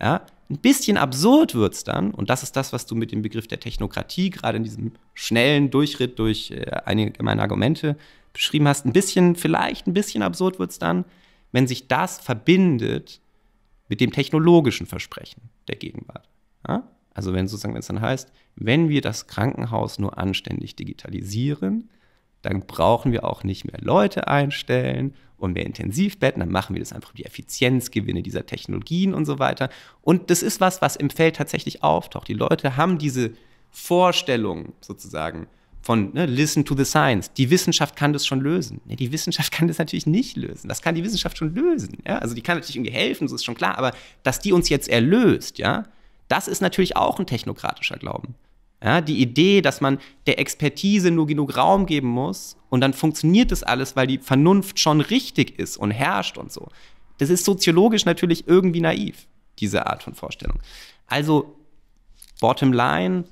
Ja? Ein bisschen absurd wird es dann, und das ist das, was du mit dem Begriff der Technokratie gerade in diesem schnellen Durchritt durch äh, einige meiner Argumente beschrieben hast. Ein bisschen, vielleicht ein bisschen absurd wird es dann, wenn sich das verbindet mit dem technologischen Versprechen der Gegenwart. Ja? Also wenn sozusagen, wenn es dann heißt, wenn wir das Krankenhaus nur anständig digitalisieren, dann brauchen wir auch nicht mehr Leute einstellen und mehr Intensivbetten, dann machen wir das einfach die Effizienzgewinne dieser Technologien und so weiter. Und das ist was, was im Feld tatsächlich auftaucht. Die Leute haben diese Vorstellung sozusagen von ne, Listen to the Science. Die Wissenschaft kann das schon lösen. Ja, die Wissenschaft kann das natürlich nicht lösen. Das kann die Wissenschaft schon lösen. Ja? Also die kann natürlich irgendwie helfen, so ist schon klar. Aber dass die uns jetzt erlöst, ja, das ist natürlich auch ein technokratischer Glauben. Ja, die Idee, dass man der Expertise nur genug Raum geben muss und dann funktioniert das alles, weil die Vernunft schon richtig ist und herrscht und so. Das ist soziologisch natürlich irgendwie naiv, diese Art von Vorstellung. Also, bottom line,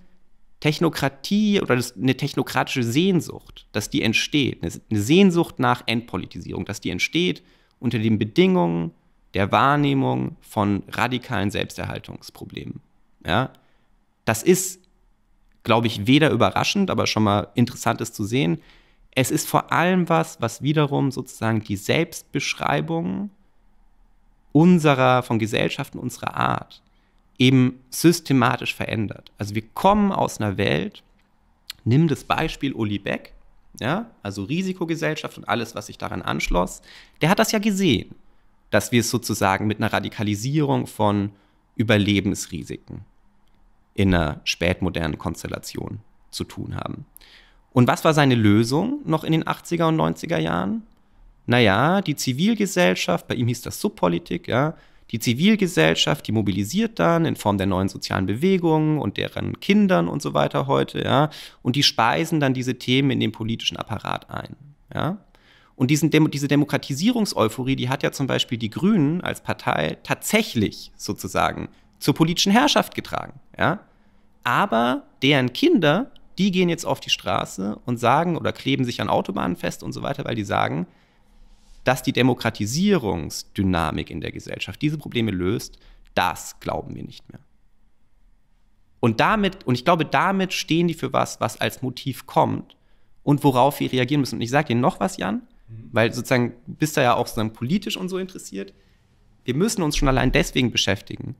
Technokratie oder eine technokratische Sehnsucht, dass die entsteht, eine Sehnsucht nach Entpolitisierung, dass die entsteht unter den Bedingungen der Wahrnehmung von radikalen Selbsterhaltungsproblemen. Ja? Das ist, glaube ich, weder überraschend, aber schon mal interessant ist zu sehen. Es ist vor allem was, was wiederum sozusagen die Selbstbeschreibung unserer, von Gesellschaften unserer Art eben systematisch verändert. Also wir kommen aus einer Welt, nimm das Beispiel Uli Beck, ja, also Risikogesellschaft und alles, was sich daran anschloss, der hat das ja gesehen, dass wir es sozusagen mit einer Radikalisierung von Überlebensrisiken in einer spätmodernen Konstellation zu tun haben. Und was war seine Lösung noch in den 80er und 90er Jahren? Naja, die Zivilgesellschaft, bei ihm hieß das Subpolitik, ja, die Zivilgesellschaft, die mobilisiert dann in Form der neuen sozialen Bewegungen und deren Kindern und so weiter heute, ja, und die speisen dann diese Themen in den politischen Apparat ein, ja. Und diesen Demo diese Demokratisierungseuphorie, die hat ja zum Beispiel die Grünen als Partei tatsächlich sozusagen zur politischen Herrschaft getragen, ja. Aber deren Kinder, die gehen jetzt auf die Straße und sagen oder kleben sich an Autobahnen fest und so weiter, weil die sagen, dass die Demokratisierungsdynamik in der Gesellschaft diese Probleme löst, das glauben wir nicht mehr. Und damit, und ich glaube, damit stehen die für was, was als Motiv kommt und worauf wir reagieren müssen. Und ich sage dir noch was, Jan, mhm. weil sozusagen bist du ja auch sozusagen politisch und so interessiert. Wir müssen uns schon allein deswegen beschäftigen,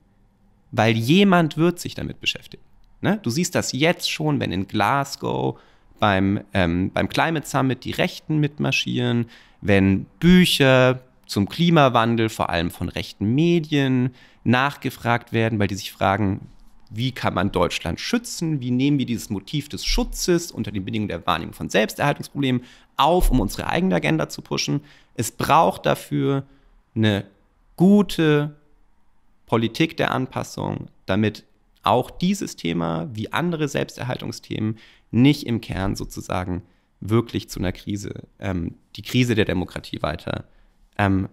weil jemand wird sich damit beschäftigen. Ne? Du siehst das jetzt schon, wenn in Glasgow beim, ähm, beim Climate Summit die Rechten mitmarschieren, wenn Bücher zum Klimawandel, vor allem von rechten Medien, nachgefragt werden, weil die sich fragen, wie kann man Deutschland schützen? Wie nehmen wir dieses Motiv des Schutzes unter den Bedingungen der Wahrnehmung von Selbsterhaltungsproblemen auf, um unsere eigene Agenda zu pushen? Es braucht dafür eine gute Politik der Anpassung, damit auch dieses Thema wie andere Selbsterhaltungsthemen nicht im Kern sozusagen wirklich zu einer Krise, ähm, die Krise der Demokratie weiter ähm,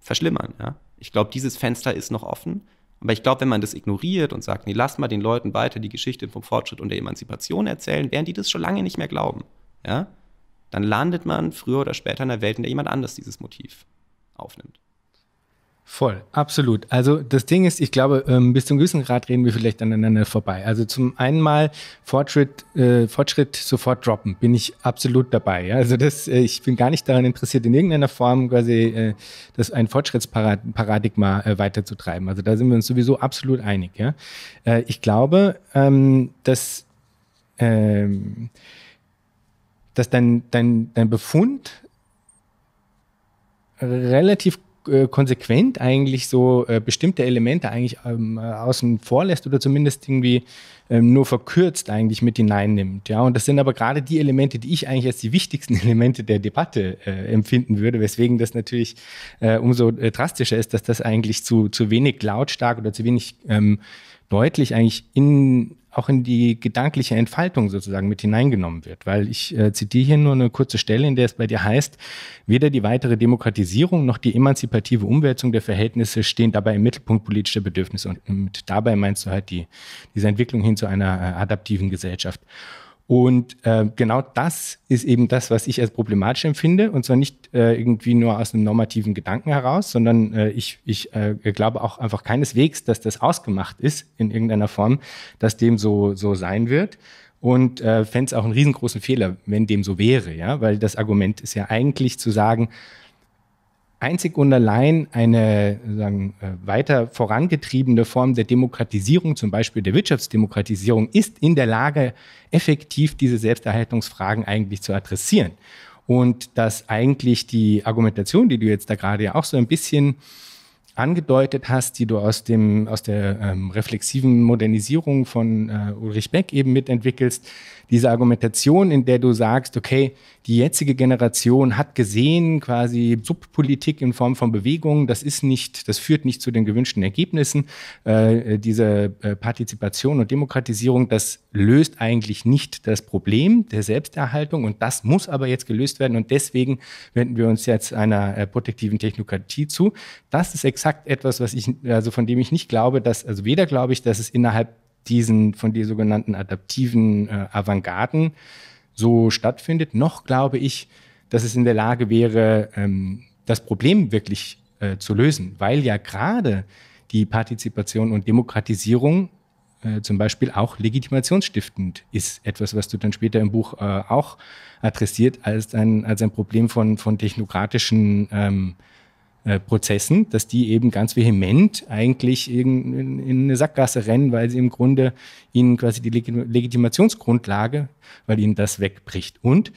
verschlimmern. Ja? Ich glaube, dieses Fenster ist noch offen. Aber ich glaube, wenn man das ignoriert und sagt, nee, lass mal den Leuten weiter die Geschichte vom Fortschritt und der Emanzipation erzählen, werden die das schon lange nicht mehr glauben. Ja? Dann landet man früher oder später in einer Welt, in der jemand anders dieses Motiv aufnimmt. Voll, absolut. Also das Ding ist, ich glaube, ähm, bis zum gewissen Grad reden wir vielleicht aneinander vorbei. Also zum einen mal Fortschritt, äh, Fortschritt sofort droppen, bin ich absolut dabei. Ja? Also das, äh, ich bin gar nicht daran interessiert, in irgendeiner Form quasi äh, das ein Fortschrittsparadigma äh, weiterzutreiben. Also da sind wir uns sowieso absolut einig. Ja? Äh, ich glaube, ähm, dass ähm, dass dein, dein, dein Befund relativ äh, konsequent eigentlich so äh, bestimmte Elemente eigentlich ähm, äh, außen vor lässt oder zumindest irgendwie ähm, nur verkürzt eigentlich mit hineinnimmt. Ja, und das sind aber gerade die Elemente, die ich eigentlich als die wichtigsten Elemente der Debatte äh, empfinden würde, weswegen das natürlich äh, umso drastischer ist, dass das eigentlich zu, zu wenig lautstark oder zu wenig ähm, deutlich eigentlich in auch in die gedankliche Entfaltung sozusagen mit hineingenommen wird. Weil ich äh, zitiere hier nur eine kurze Stelle, in der es bei dir heißt, weder die weitere Demokratisierung noch die emanzipative Umwälzung der Verhältnisse stehen dabei im Mittelpunkt politischer Bedürfnisse. Und, und dabei meinst du halt die, diese Entwicklung hin zu einer äh, adaptiven Gesellschaft. Und äh, genau das ist eben das, was ich als problematisch empfinde. Und zwar nicht äh, irgendwie nur aus einem normativen Gedanken heraus, sondern äh, ich, ich äh, glaube auch einfach keineswegs, dass das ausgemacht ist in irgendeiner Form, dass dem so, so sein wird. Und äh, fände es auch einen riesengroßen Fehler, wenn dem so wäre, ja, weil das Argument ist ja eigentlich zu sagen, einzig und allein eine sagen, äh, weiter vorangetriebene Form der Demokratisierung, zum Beispiel der Wirtschaftsdemokratisierung, ist in der Lage, effektiv diese Selbsterhaltungsfragen eigentlich zu adressieren. Und dass eigentlich die Argumentation, die du jetzt da gerade ja auch so ein bisschen angedeutet hast, die du aus, dem, aus der ähm, reflexiven Modernisierung von äh, Ulrich Beck eben mitentwickelst, diese Argumentation, in der du sagst, okay, die jetzige Generation hat gesehen, quasi Subpolitik in Form von Bewegungen, das ist nicht, das führt nicht zu den gewünschten Ergebnissen. Äh, diese äh, Partizipation und Demokratisierung, das löst eigentlich nicht das Problem der Selbsterhaltung und das muss aber jetzt gelöst werden und deswegen wenden wir uns jetzt einer äh, protektiven Technokratie zu. Das ist exakt exakt etwas, was ich, also von dem ich nicht glaube, dass, also weder glaube ich, dass es innerhalb diesen von dir sogenannten adaptiven äh, Avantgarden so stattfindet, noch glaube ich, dass es in der Lage wäre, ähm, das Problem wirklich äh, zu lösen, weil ja gerade die Partizipation und Demokratisierung äh, zum Beispiel auch legitimationsstiftend ist. Etwas, was du dann später im Buch äh, auch adressiert als ein, als ein Problem von, von technokratischen ähm, äh, Prozessen, dass die eben ganz vehement eigentlich in, in eine Sackgasse rennen, weil sie im Grunde ihnen quasi die Legitimationsgrundlage, weil ihnen das wegbricht. Und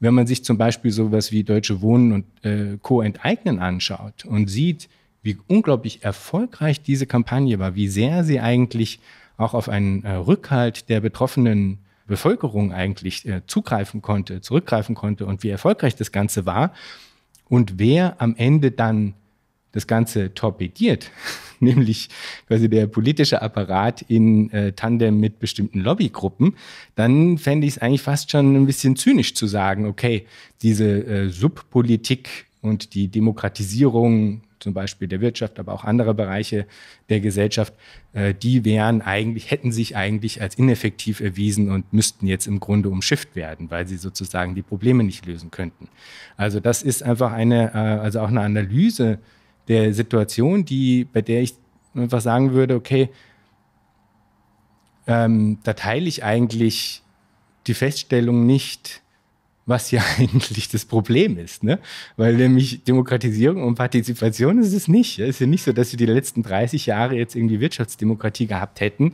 wenn man sich zum Beispiel sowas wie Deutsche Wohnen und äh, Co. enteignen anschaut und sieht, wie unglaublich erfolgreich diese Kampagne war, wie sehr sie eigentlich auch auf einen äh, Rückhalt der betroffenen Bevölkerung eigentlich äh, zugreifen konnte, zurückgreifen konnte und wie erfolgreich das Ganze war, und wer am Ende dann das Ganze torpediert, nämlich quasi der politische Apparat in äh, Tandem mit bestimmten Lobbygruppen, dann fände ich es eigentlich fast schon ein bisschen zynisch zu sagen, okay, diese äh, Subpolitik und die Demokratisierung zum Beispiel der Wirtschaft, aber auch andere Bereiche der Gesellschaft, äh, die wären eigentlich, hätten sich eigentlich als ineffektiv erwiesen und müssten jetzt im Grunde umschifft werden, weil sie sozusagen die Probleme nicht lösen könnten. Also das ist einfach eine, äh, also auch eine Analyse der Situation, die, bei der ich einfach sagen würde, okay, ähm, da teile ich eigentlich die Feststellung nicht, was ja eigentlich das Problem ist, ne? Weil nämlich Demokratisierung und Partizipation ist es nicht. Es ist ja nicht so, dass wir die letzten 30 Jahre jetzt irgendwie Wirtschaftsdemokratie gehabt hätten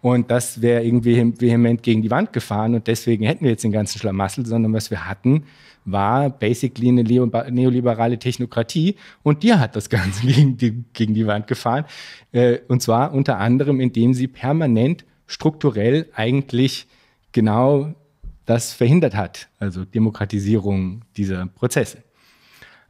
und das wäre irgendwie vehement gegen die Wand gefahren und deswegen hätten wir jetzt den ganzen Schlamassel, sondern was wir hatten, war basically eine neoliberale Technokratie und die hat das Ganze gegen die, gegen die Wand gefahren. Äh, und zwar unter anderem, indem sie permanent strukturell eigentlich genau das verhindert hat, also Demokratisierung dieser Prozesse.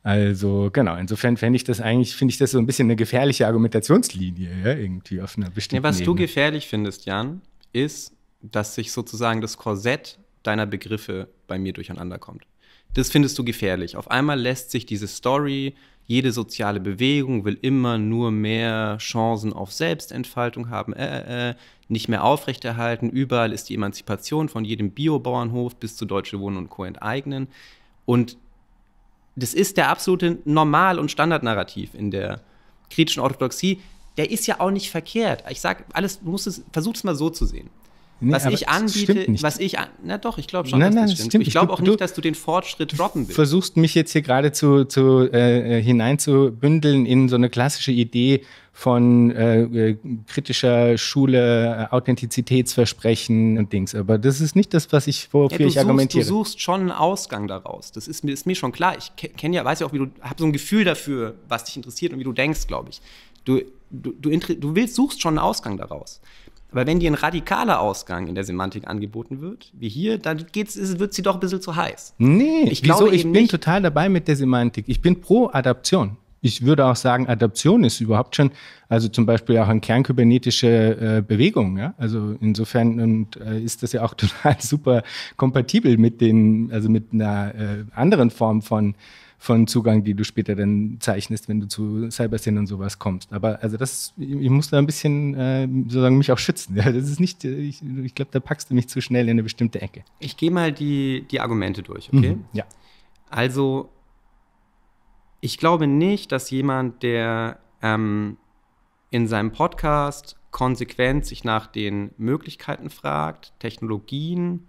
Also genau, insofern finde ich das eigentlich, finde ich das so ein bisschen eine gefährliche Argumentationslinie, ja, irgendwie auf einer bestimmten. Ja, was du gefährlich findest, Jan, ist, dass sich sozusagen das Korsett deiner Begriffe bei mir durcheinander kommt. Das findest du gefährlich. Auf einmal lässt sich diese Story, jede soziale Bewegung will immer nur mehr Chancen auf Selbstentfaltung haben, äh, äh, äh, nicht mehr aufrechterhalten. Überall ist die Emanzipation von jedem Biobauernhof bis zu Deutsche Wohnen und Co. enteignen. Und das ist der absolute Normal- und Standardnarrativ in der kritischen Orthodoxie. Der ist ja auch nicht verkehrt. Ich sage, alles, du musst es, versuch es mal so zu sehen. Nee, was ich anbiete, was ich, na doch, ich glaube schon, nein, nein, das stimmt. stimmt. Ich glaube auch nicht, dass du den Fortschritt droppen willst. versuchst mich jetzt hier gerade zu, zu, äh, äh hineinzubündeln in so eine klassische Idee von äh, äh kritischer Schule, äh, Authentizitätsversprechen und Dings. Aber das ist nicht das, was ich, wofür ja, ich suchst, argumentiere. Du suchst schon einen Ausgang daraus. Das ist, ist mir schon klar. Ich kenne ja, weiß ja auch, wie du, habe so ein Gefühl dafür, was dich interessiert und wie du denkst, glaube ich. Du, du, du, du willst, suchst schon einen Ausgang daraus. Aber wenn dir ein radikaler Ausgang in der Semantik angeboten wird, wie hier, dann geht's, wird sie doch ein bisschen zu heiß. Nee, ich, wieso? ich bin nicht. total dabei mit der Semantik. Ich bin pro Adaption. Ich würde auch sagen, Adaption ist überhaupt schon, also zum Beispiel auch eine kernkybernetische äh, Bewegung. Ja? Also insofern und, äh, ist das ja auch total super kompatibel mit den, also mit einer äh, anderen Form von von Zugang, die du später dann zeichnest, wenn du zu Cybersyn und sowas kommst. Aber also das, ich muss da ein bisschen äh, sozusagen mich auch schützen. Ja, das ist nicht, ich, ich glaube, da packst du mich zu schnell in eine bestimmte Ecke. Ich gehe mal die, die Argumente durch, okay? Mhm, ja. Also, ich glaube nicht, dass jemand, der ähm, in seinem Podcast konsequent sich nach den Möglichkeiten fragt, Technologien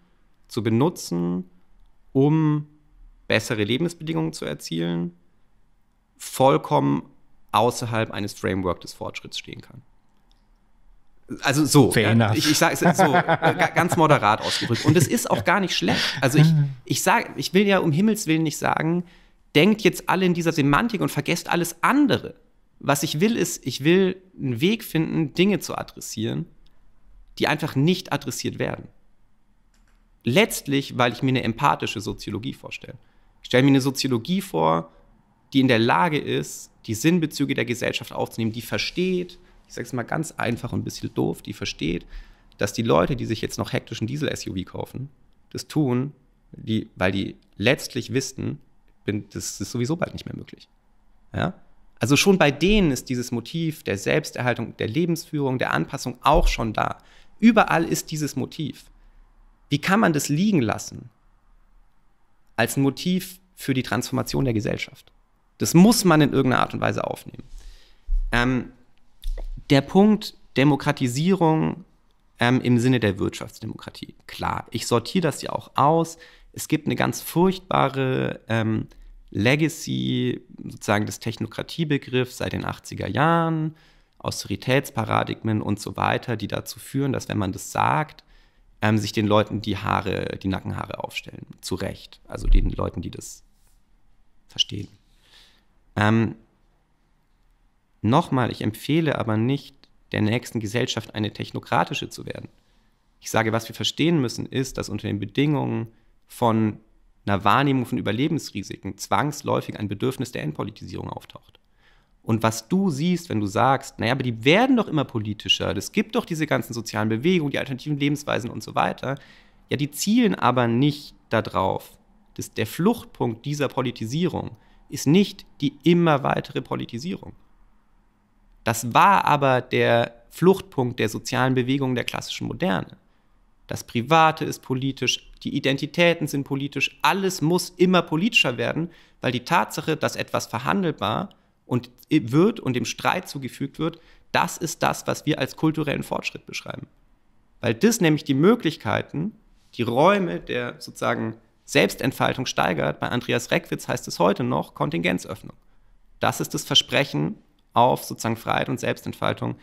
zu benutzen, um bessere Lebensbedingungen zu erzielen, vollkommen außerhalb eines Framework des Fortschritts stehen kann. Also so, ja, ich, ich sage es so, ganz moderat ausgedrückt. Und es ist auch gar nicht schlecht. Also ich, ich sage, ich will ja um Himmels Willen nicht sagen, denkt jetzt alle in dieser Semantik und vergesst alles andere. Was ich will, ist, ich will einen Weg finden, Dinge zu adressieren, die einfach nicht adressiert werden. Letztlich, weil ich mir eine empathische Soziologie vorstelle. Ich stelle mir eine Soziologie vor, die in der Lage ist, die Sinnbezüge der Gesellschaft aufzunehmen, die versteht, ich sage es mal ganz einfach und ein bisschen doof, die versteht, dass die Leute, die sich jetzt noch hektischen Diesel-SUV kaufen, das tun, die, weil die letztlich wissen, bin, das ist sowieso bald nicht mehr möglich. Ja? Also schon bei denen ist dieses Motiv der Selbsterhaltung, der Lebensführung, der Anpassung auch schon da. Überall ist dieses Motiv. Wie kann man das liegen lassen? als ein Motiv für die Transformation der Gesellschaft. Das muss man in irgendeiner Art und Weise aufnehmen. Ähm, der Punkt Demokratisierung ähm, im Sinne der Wirtschaftsdemokratie. Klar, ich sortiere das ja auch aus. Es gibt eine ganz furchtbare ähm, Legacy sozusagen des Technokratiebegriffs seit den 80er Jahren, Austeritätsparadigmen und so weiter, die dazu führen, dass wenn man das sagt, ähm, sich den Leuten die Haare, die Nackenhaare aufstellen. Zu Recht. Also den Leuten, die das verstehen. Ähm, Nochmal, ich empfehle aber nicht, der nächsten Gesellschaft eine technokratische zu werden. Ich sage, was wir verstehen müssen, ist, dass unter den Bedingungen von einer Wahrnehmung von Überlebensrisiken zwangsläufig ein Bedürfnis der Entpolitisierung auftaucht. Und was du siehst, wenn du sagst, naja, aber die werden doch immer politischer, es gibt doch diese ganzen sozialen Bewegungen, die alternativen Lebensweisen und so weiter, ja, die zielen aber nicht darauf. der Fluchtpunkt dieser Politisierung ist nicht die immer weitere Politisierung. Das war aber der Fluchtpunkt der sozialen Bewegung der klassischen Moderne. Das Private ist politisch, die Identitäten sind politisch, alles muss immer politischer werden, weil die Tatsache, dass etwas verhandelbar ist, und wird und dem Streit zugefügt wird, das ist das, was wir als kulturellen Fortschritt beschreiben. Weil das nämlich die Möglichkeiten, die Räume der sozusagen Selbstentfaltung steigert. Bei Andreas Reckwitz heißt es heute noch Kontingenzöffnung. Das ist das Versprechen auf sozusagen Freiheit und Selbstentfaltung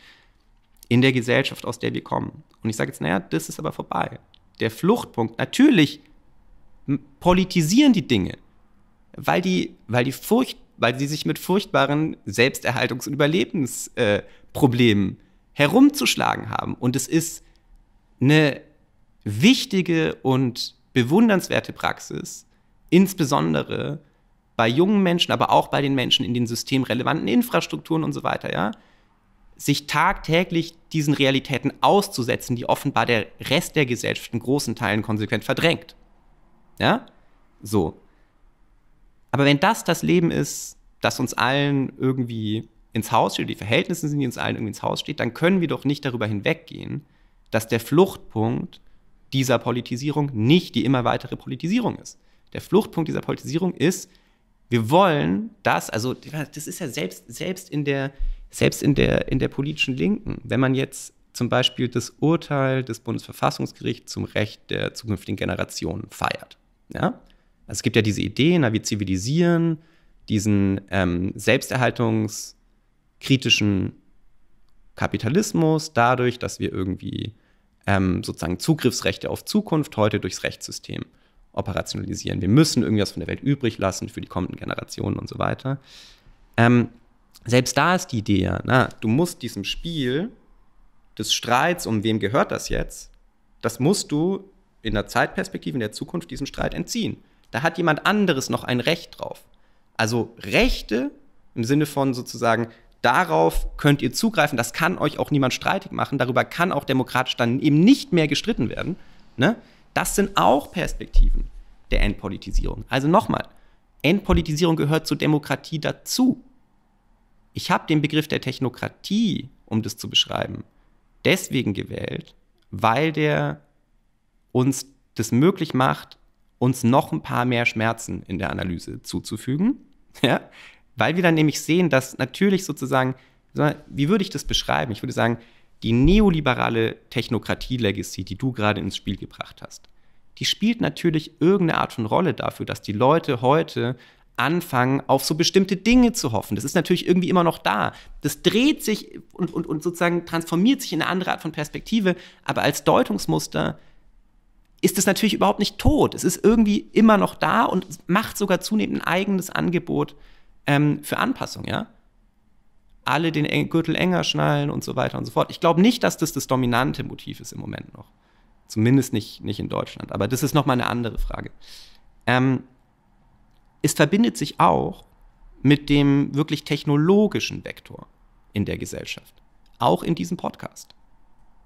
in der Gesellschaft, aus der wir kommen. Und ich sage jetzt, naja, das ist aber vorbei. Der Fluchtpunkt, natürlich politisieren die Dinge, weil die, weil die Furcht weil sie sich mit furchtbaren Selbsterhaltungs- und Überlebensproblemen äh, herumzuschlagen haben. Und es ist eine wichtige und bewundernswerte Praxis, insbesondere bei jungen Menschen, aber auch bei den Menschen in den systemrelevanten Infrastrukturen und so weiter, ja, sich tagtäglich diesen Realitäten auszusetzen, die offenbar der Rest der Gesellschaft in großen Teilen konsequent verdrängt. Ja? So. Aber wenn das das Leben ist, das uns allen irgendwie ins Haus steht, die Verhältnisse sind, die uns allen irgendwie ins Haus steht, dann können wir doch nicht darüber hinweggehen, dass der Fluchtpunkt dieser Politisierung nicht die immer weitere Politisierung ist. Der Fluchtpunkt dieser Politisierung ist, wir wollen das, also das ist ja selbst, selbst, in, der, selbst in, der, in der politischen Linken, wenn man jetzt zum Beispiel das Urteil des Bundesverfassungsgerichts zum Recht der zukünftigen Generationen feiert. Ja? Also es gibt ja diese Idee, na, wir zivilisieren diesen ähm, selbsterhaltungskritischen Kapitalismus dadurch, dass wir irgendwie ähm, sozusagen Zugriffsrechte auf Zukunft heute durchs Rechtssystem operationalisieren. Wir müssen irgendwas von der Welt übrig lassen für die kommenden Generationen und so weiter. Ähm, selbst da ist die Idee na, du musst diesem Spiel des Streits, um wem gehört das jetzt, das musst du in der Zeitperspektive, in der Zukunft diesem Streit entziehen. Da hat jemand anderes noch ein Recht drauf. Also Rechte im Sinne von sozusagen, darauf könnt ihr zugreifen, das kann euch auch niemand streitig machen, darüber kann auch demokratisch dann eben nicht mehr gestritten werden. Ne? Das sind auch Perspektiven der Endpolitisierung. Also nochmal, Endpolitisierung gehört zur Demokratie dazu. Ich habe den Begriff der Technokratie, um das zu beschreiben, deswegen gewählt, weil der uns das möglich macht, uns noch ein paar mehr Schmerzen in der Analyse zuzufügen, ja? weil wir dann nämlich sehen, dass natürlich sozusagen, wie würde ich das beschreiben? Ich würde sagen, die neoliberale Technokratie-Legacy, die du gerade ins Spiel gebracht hast, die spielt natürlich irgendeine Art von Rolle dafür, dass die Leute heute anfangen, auf so bestimmte Dinge zu hoffen. Das ist natürlich irgendwie immer noch da. Das dreht sich und, und, und sozusagen transformiert sich in eine andere Art von Perspektive, aber als Deutungsmuster ist es natürlich überhaupt nicht tot. Es ist irgendwie immer noch da und macht sogar zunehmend ein eigenes Angebot ähm, für Anpassung, ja. Alle den Gürtel enger schnallen und so weiter und so fort. Ich glaube nicht, dass das das dominante Motiv ist im Moment noch. Zumindest nicht, nicht in Deutschland. Aber das ist nochmal eine andere Frage. Ähm, es verbindet sich auch mit dem wirklich technologischen Vektor in der Gesellschaft. Auch in diesem Podcast.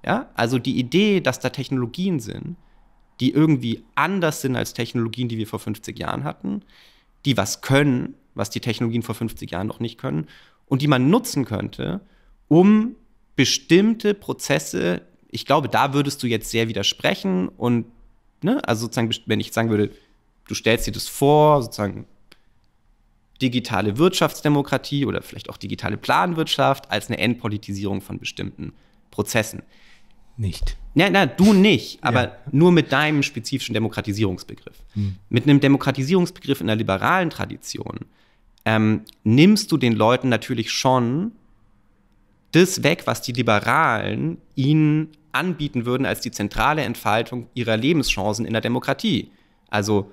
Ja? Also die Idee, dass da Technologien sind, die irgendwie anders sind als Technologien, die wir vor 50 Jahren hatten, die was können, was die Technologien vor 50 Jahren noch nicht können und die man nutzen könnte, um bestimmte Prozesse, ich glaube, da würdest du jetzt sehr widersprechen und, ne, also sozusagen, wenn ich sagen würde, du stellst dir das vor, sozusagen digitale Wirtschaftsdemokratie oder vielleicht auch digitale Planwirtschaft als eine Endpolitisierung von bestimmten Prozessen nicht. Ja, na, du nicht, aber ja. nur mit deinem spezifischen Demokratisierungsbegriff. Hm. Mit einem Demokratisierungsbegriff in der liberalen Tradition ähm, nimmst du den Leuten natürlich schon das weg, was die Liberalen ihnen anbieten würden als die zentrale Entfaltung ihrer Lebenschancen in der Demokratie. Also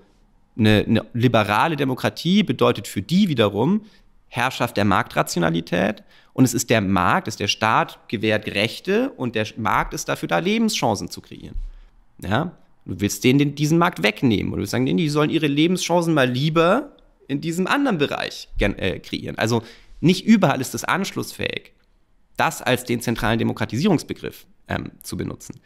eine, eine liberale Demokratie bedeutet für die wiederum Herrschaft der Marktrationalität und es ist der Markt, es ist der Staat gewährt Rechte und der Markt ist dafür da, Lebenschancen zu kreieren. Ja? Du willst denen den, diesen Markt wegnehmen und du willst sagen, die sollen ihre Lebenschancen mal lieber in diesem anderen Bereich äh, kreieren. Also nicht überall ist es anschlussfähig, das als den zentralen Demokratisierungsbegriff ähm, zu benutzen.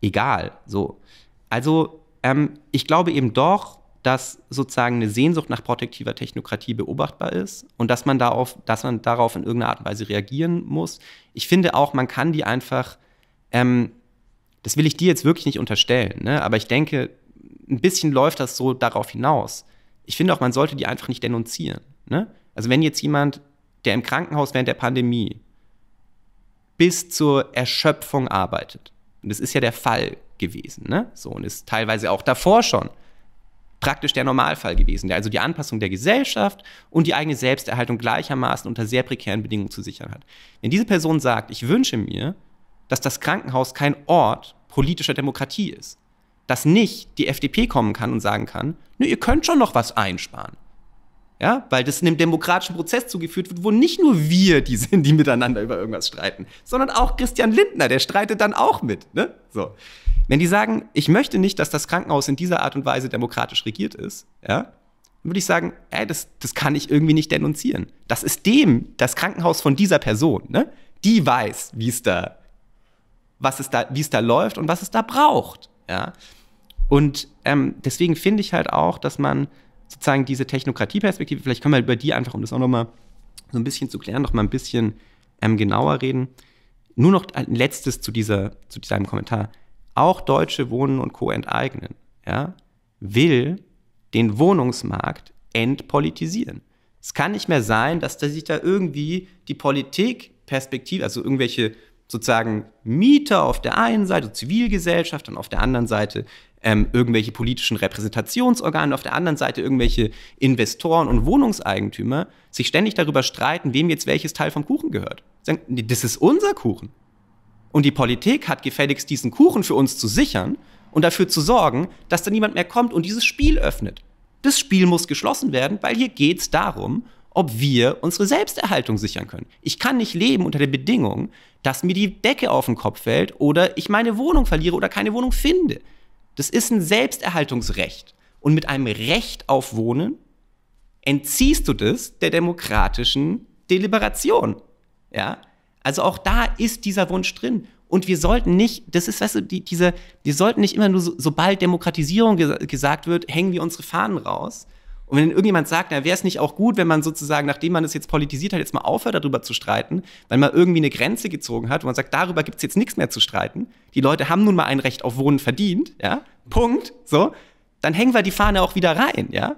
Egal, so. Also ähm, ich glaube eben doch, dass sozusagen eine Sehnsucht nach protektiver Technokratie beobachtbar ist und dass man, darauf, dass man darauf in irgendeiner Art und Weise reagieren muss. Ich finde auch, man kann die einfach, ähm, das will ich dir jetzt wirklich nicht unterstellen, ne? aber ich denke, ein bisschen läuft das so darauf hinaus. Ich finde auch, man sollte die einfach nicht denunzieren. Ne? Also wenn jetzt jemand, der im Krankenhaus während der Pandemie bis zur Erschöpfung arbeitet, und das ist ja der Fall gewesen, ne? so, und ist teilweise auch davor schon, praktisch der Normalfall gewesen, der also die Anpassung der Gesellschaft und die eigene Selbsterhaltung gleichermaßen unter sehr prekären Bedingungen zu sichern hat. Wenn diese Person sagt, ich wünsche mir, dass das Krankenhaus kein Ort politischer Demokratie ist, dass nicht die FDP kommen kann und sagen kann, nö, ihr könnt schon noch was einsparen. Ja, weil das in einem demokratischen Prozess zugeführt wird, wo nicht nur wir die sind, die miteinander über irgendwas streiten, sondern auch Christian Lindner, der streitet dann auch mit. Ne? So. Wenn die sagen, ich möchte nicht, dass das Krankenhaus in dieser Art und Weise demokratisch regiert ist, ja, würde ich sagen, ey, das, das kann ich irgendwie nicht denunzieren. Das ist dem, das Krankenhaus von dieser Person, ne? Die weiß, wie es da, was es da, wie es da läuft und was es da braucht, ja. Und ähm, deswegen finde ich halt auch, dass man sozusagen diese Technokratieperspektive, vielleicht können wir über die einfach, um das auch nochmal so ein bisschen zu klären, nochmal ein bisschen ähm, genauer reden. Nur noch ein letztes zu, dieser, zu diesem Kommentar auch Deutsche Wohnen und Co. enteignen, ja, will den Wohnungsmarkt entpolitisieren. Es kann nicht mehr sein, dass da sich da irgendwie die Politikperspektive, also irgendwelche sozusagen Mieter auf der einen Seite, Zivilgesellschaft und auf der anderen Seite ähm, irgendwelche politischen Repräsentationsorgane, auf der anderen Seite irgendwelche Investoren und Wohnungseigentümer sich ständig darüber streiten, wem jetzt welches Teil vom Kuchen gehört. Sagen, das ist unser Kuchen. Und die Politik hat gefälligst diesen Kuchen für uns zu sichern und dafür zu sorgen, dass da niemand mehr kommt und dieses Spiel öffnet. Das Spiel muss geschlossen werden, weil hier geht es darum, ob wir unsere Selbsterhaltung sichern können. Ich kann nicht leben unter der Bedingung, dass mir die Decke auf den Kopf fällt oder ich meine Wohnung verliere oder keine Wohnung finde. Das ist ein Selbsterhaltungsrecht. Und mit einem Recht auf Wohnen entziehst du das der demokratischen Deliberation. Ja? Also auch da ist dieser Wunsch drin. Und wir sollten nicht, das ist, weißt du, die, diese, wir sollten nicht immer nur, so, sobald Demokratisierung ges gesagt wird, hängen wir unsere Fahnen raus. Und wenn irgendjemand sagt, na, wäre es nicht auch gut, wenn man sozusagen, nachdem man es jetzt politisiert hat, jetzt mal aufhört, darüber zu streiten, weil man irgendwie eine Grenze gezogen hat, wo man sagt, darüber gibt es jetzt nichts mehr zu streiten. Die Leute haben nun mal ein Recht auf Wohnen verdient, ja, Punkt, so, dann hängen wir die Fahne auch wieder rein, ja.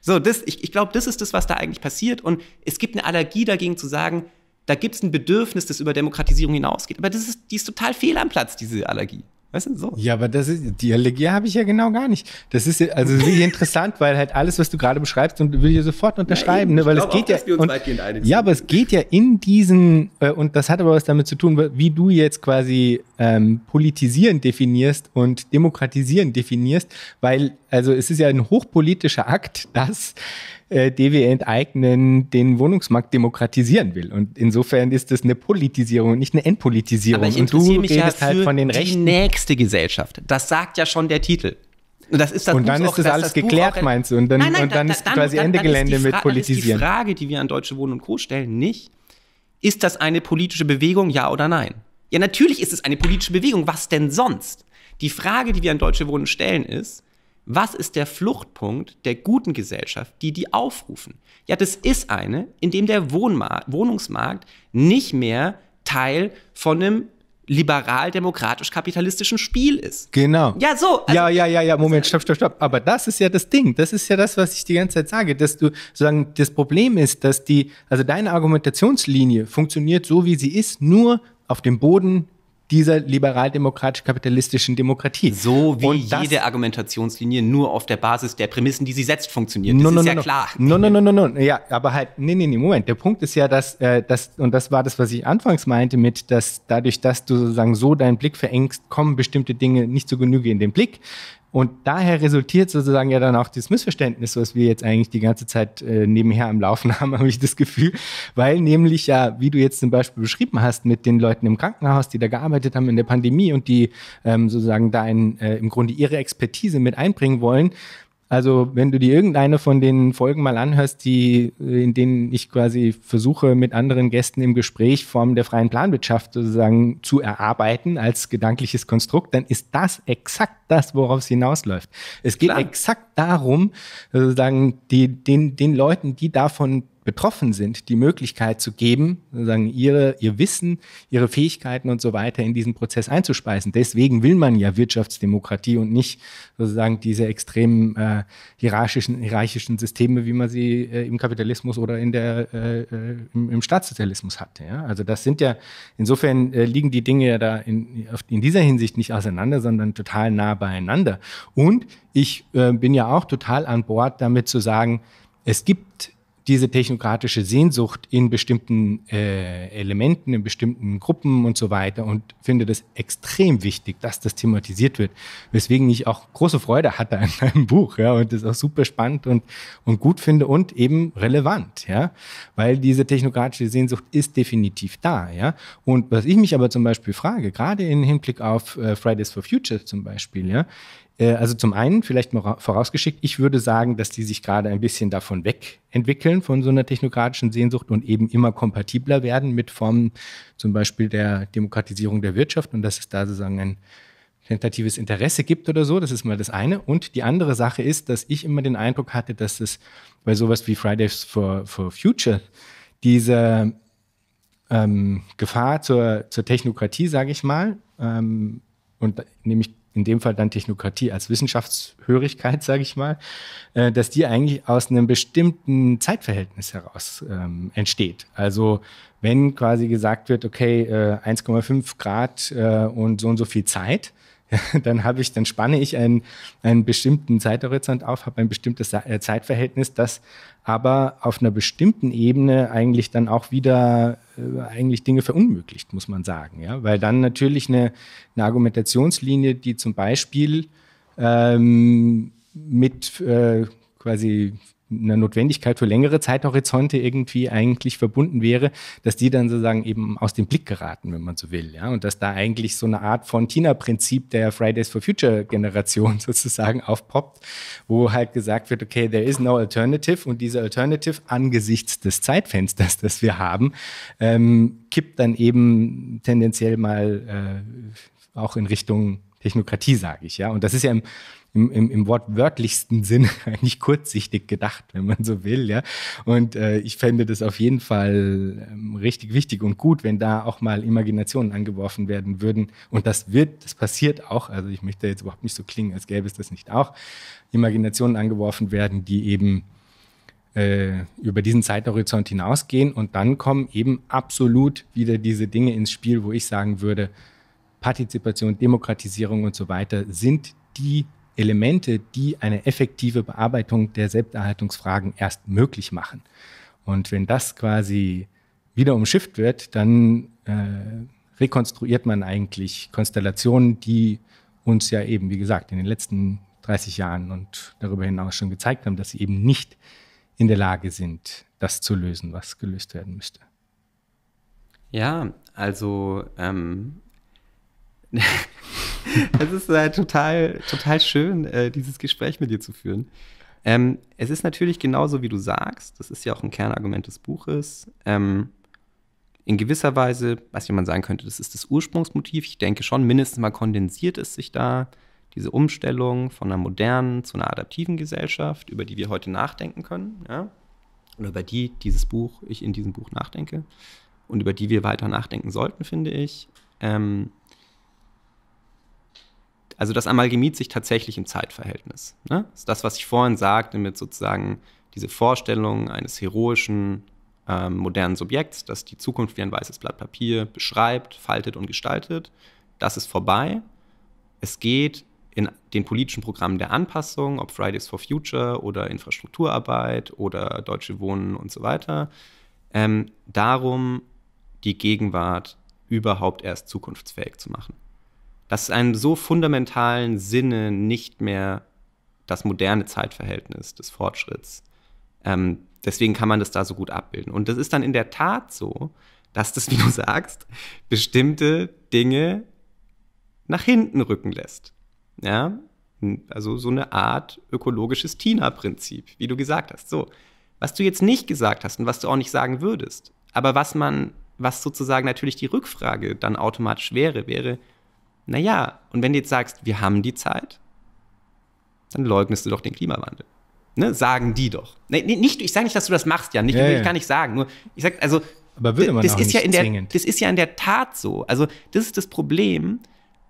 So, das, ich, ich glaube, das ist das, was da eigentlich passiert. Und es gibt eine Allergie dagegen zu sagen, da gibt es ein Bedürfnis, das über Demokratisierung hinausgeht. Aber das ist, die ist total fehl am Platz, diese Allergie. Weißt du, so. Ja, aber das ist, die Allergie habe ich ja genau gar nicht. Das ist also wirklich interessant, weil halt alles, was du gerade beschreibst, und will ich sofort unterschreiben, ja, ne, weil es geht auch, ja. Und, ja, aber es geht ja in diesen, äh, und das hat aber was damit zu tun, wie du jetzt quasi ähm, politisieren definierst und demokratisieren definierst, weil, also es ist ja ein hochpolitischer Akt, dass äh, DW enteignen, den Wohnungsmarkt demokratisieren will. Und insofern ist das eine Politisierung und nicht eine Entpolitisierung. Aber ich interessiere und du mich redest ja halt von den Rechten. Die nächste Gesellschaft. Das sagt ja schon der Titel. Und, das ist das und dann Buch ist auch, das alles das geklärt, meinst du? Und dann, nein, nein, und dann, dann ist dann, quasi Ende Gelände mit Politisieren. Dann ist die Frage, die wir an Deutsche Wohnen und Co. stellen, nicht, ist das eine politische Bewegung, ja oder nein? Ja, natürlich ist es eine politische Bewegung. Was denn sonst? Die Frage, die wir an Deutsche Wohnen stellen, ist, was ist der Fluchtpunkt der guten Gesellschaft, die die aufrufen? Ja, das ist eine, in dem der Wohnma Wohnungsmarkt nicht mehr Teil von einem liberal-demokratisch-kapitalistischen Spiel ist. Genau. Ja, so. Also ja, ja, ja, ja, Moment, stopp, stopp, stopp. Aber das ist ja das Ding. Das ist ja das, was ich die ganze Zeit sage, dass du, sozusagen, das Problem ist, dass die, also deine Argumentationslinie funktioniert so, wie sie ist, nur auf dem Boden dieser liberal-demokratisch-kapitalistischen Demokratie. So wie das, jede Argumentationslinie nur auf der Basis der Prämissen, die sie setzt, funktioniert. Das no, no, ist no, ja klar. No, no, no, no, no. Ja, aber halt, nee, nee, nee, Moment. Der Punkt ist ja, dass, äh, das, und das war das, was ich anfangs meinte mit, dass dadurch, dass du sozusagen so deinen Blick verengst, kommen bestimmte Dinge nicht zu Genüge in den Blick. Und daher resultiert sozusagen ja dann auch dieses Missverständnis, was wir jetzt eigentlich die ganze Zeit äh, nebenher am Laufen haben, habe ich das Gefühl. Weil nämlich ja, wie du jetzt zum Beispiel beschrieben hast, mit den Leuten im Krankenhaus, die da gearbeitet haben in der Pandemie und die ähm, sozusagen da in, äh, im Grunde ihre Expertise mit einbringen wollen, also wenn du dir irgendeine von den Folgen mal anhörst, die, in denen ich quasi versuche, mit anderen Gästen im Gespräch Formen der freien Planwirtschaft sozusagen zu erarbeiten als gedankliches Konstrukt, dann ist das exakt das, worauf es hinausläuft. Es geht Klar. exakt darum, sozusagen die, den, den Leuten, die davon betroffen sind, die Möglichkeit zu geben, sozusagen ihre, ihr Wissen, ihre Fähigkeiten und so weiter in diesen Prozess einzuspeisen. Deswegen will man ja Wirtschaftsdemokratie und nicht sozusagen diese extremen äh, hierarchischen, hierarchischen Systeme, wie man sie äh, im Kapitalismus oder in der, äh, äh im, im, Staatssozialismus hatte. Ja? Also das sind ja, insofern äh, liegen die Dinge ja da in, in dieser Hinsicht nicht auseinander, sondern total nah beieinander. Und ich äh, bin ja auch total an Bord damit zu sagen, es gibt diese technokratische Sehnsucht in bestimmten äh, Elementen, in bestimmten Gruppen und so weiter und finde das extrem wichtig, dass das thematisiert wird, weswegen ich auch große Freude hatte an meinem Buch ja, und das auch super spannend und, und gut finde und eben relevant, ja, weil diese technokratische Sehnsucht ist definitiv da, ja. Und was ich mich aber zum Beispiel frage, gerade im Hinblick auf äh, Fridays for Future zum Beispiel, ja, äh, also zum einen, vielleicht mal vorausgeschickt, ich würde sagen, dass die sich gerade ein bisschen davon wegentwickeln, von so einer technokratischen Sehnsucht und eben immer kompatibler werden mit Formen zum Beispiel der Demokratisierung der Wirtschaft und dass es da sozusagen ein tentatives Interesse gibt oder so. Das ist mal das eine. Und die andere Sache ist, dass ich immer den Eindruck hatte, dass es bei sowas wie Fridays for, for Future diese ähm, Gefahr zur, zur Technokratie, sage ich mal, ähm, und nämlich in dem Fall dann Technokratie als Wissenschaftshörigkeit, sage ich mal, äh, dass die eigentlich aus einem bestimmten Zeitverhältnis heraus ähm, entsteht. Also wenn quasi gesagt wird, okay, 1,5 äh, Grad äh, und so und so viel Zeit, dann habe ich, dann spanne ich einen, einen bestimmten Zeithorizont auf, habe ein bestimmtes Zeitverhältnis, das aber auf einer bestimmten Ebene eigentlich dann auch wieder äh, eigentlich Dinge verunmöglicht, muss man sagen. Ja? Weil dann natürlich eine, eine Argumentationslinie, die zum Beispiel ähm, mit äh, quasi einer Notwendigkeit für längere Zeithorizonte irgendwie eigentlich verbunden wäre, dass die dann sozusagen eben aus dem Blick geraten, wenn man so will. Ja? Und dass da eigentlich so eine Art von Tina-Prinzip der Fridays for Future-Generation sozusagen aufpoppt, wo halt gesagt wird, okay, there is no alternative und diese Alternative angesichts des Zeitfensters, das wir haben, ähm, kippt dann eben tendenziell mal äh, auch in Richtung Technokratie, sage ich. Ja? Und das ist ja im im, im, im wortwörtlichsten Sinne eigentlich kurzsichtig gedacht, wenn man so will. Ja? Und äh, ich fände das auf jeden Fall ähm, richtig wichtig und gut, wenn da auch mal Imaginationen angeworfen werden würden. Und das wird, das passiert auch. Also ich möchte jetzt überhaupt nicht so klingen, als gäbe es das nicht auch. Imaginationen angeworfen werden, die eben äh, über diesen Zeithorizont hinausgehen und dann kommen eben absolut wieder diese Dinge ins Spiel, wo ich sagen würde, Partizipation, Demokratisierung und so weiter sind die Elemente, die eine effektive Bearbeitung der Selbsterhaltungsfragen erst möglich machen. Und wenn das quasi wieder umschifft wird, dann äh, rekonstruiert man eigentlich Konstellationen, die uns ja eben, wie gesagt, in den letzten 30 Jahren und darüber hinaus schon gezeigt haben, dass sie eben nicht in der Lage sind, das zu lösen, was gelöst werden müsste. Ja, also ähm, es ist äh, total, total schön, äh, dieses Gespräch mit dir zu führen. Ähm, es ist natürlich genauso, wie du sagst, das ist ja auch ein Kernargument des Buches. Ähm, in gewisser Weise, was man sagen könnte, das ist das Ursprungsmotiv. Ich denke schon, mindestens mal kondensiert es sich da, diese Umstellung von einer modernen zu einer adaptiven Gesellschaft, über die wir heute nachdenken können, ja? oder über die dieses Buch, ich in diesem Buch nachdenke und über die wir weiter nachdenken sollten, finde ich. Ähm, also das amalgamiert sich tatsächlich im Zeitverhältnis. Ne? Das ist das, was ich vorhin sagte, mit sozusagen diese Vorstellung eines heroischen, ähm, modernen Subjekts, das die Zukunft wie ein weißes Blatt Papier beschreibt, faltet und gestaltet. Das ist vorbei. Es geht in den politischen Programmen der Anpassung, ob Fridays for Future oder Infrastrukturarbeit oder Deutsche Wohnen und so weiter, ähm, darum, die Gegenwart überhaupt erst zukunftsfähig zu machen dass es einem so fundamentalen Sinne nicht mehr das moderne Zeitverhältnis des Fortschritts. Ähm, deswegen kann man das da so gut abbilden. Und das ist dann in der Tat so, dass das, wie du sagst, bestimmte Dinge nach hinten rücken lässt. Ja, also so eine Art ökologisches Tina-Prinzip, wie du gesagt hast. So, was du jetzt nicht gesagt hast und was du auch nicht sagen würdest, aber was man, was sozusagen natürlich die Rückfrage dann automatisch wäre, wäre, naja, und wenn du jetzt sagst, wir haben die Zeit, dann leugnest du doch den Klimawandel. Ne? Sagen die doch. Nee, ne, nicht, ich sage nicht, dass du das machst, Jan. Nicht, ja, ja. Ich kann nicht sagen. Nur, ich sag, also, Aber würde man das ist ja in der, zwingend. Das ist ja in der Tat so. Also, das ist das Problem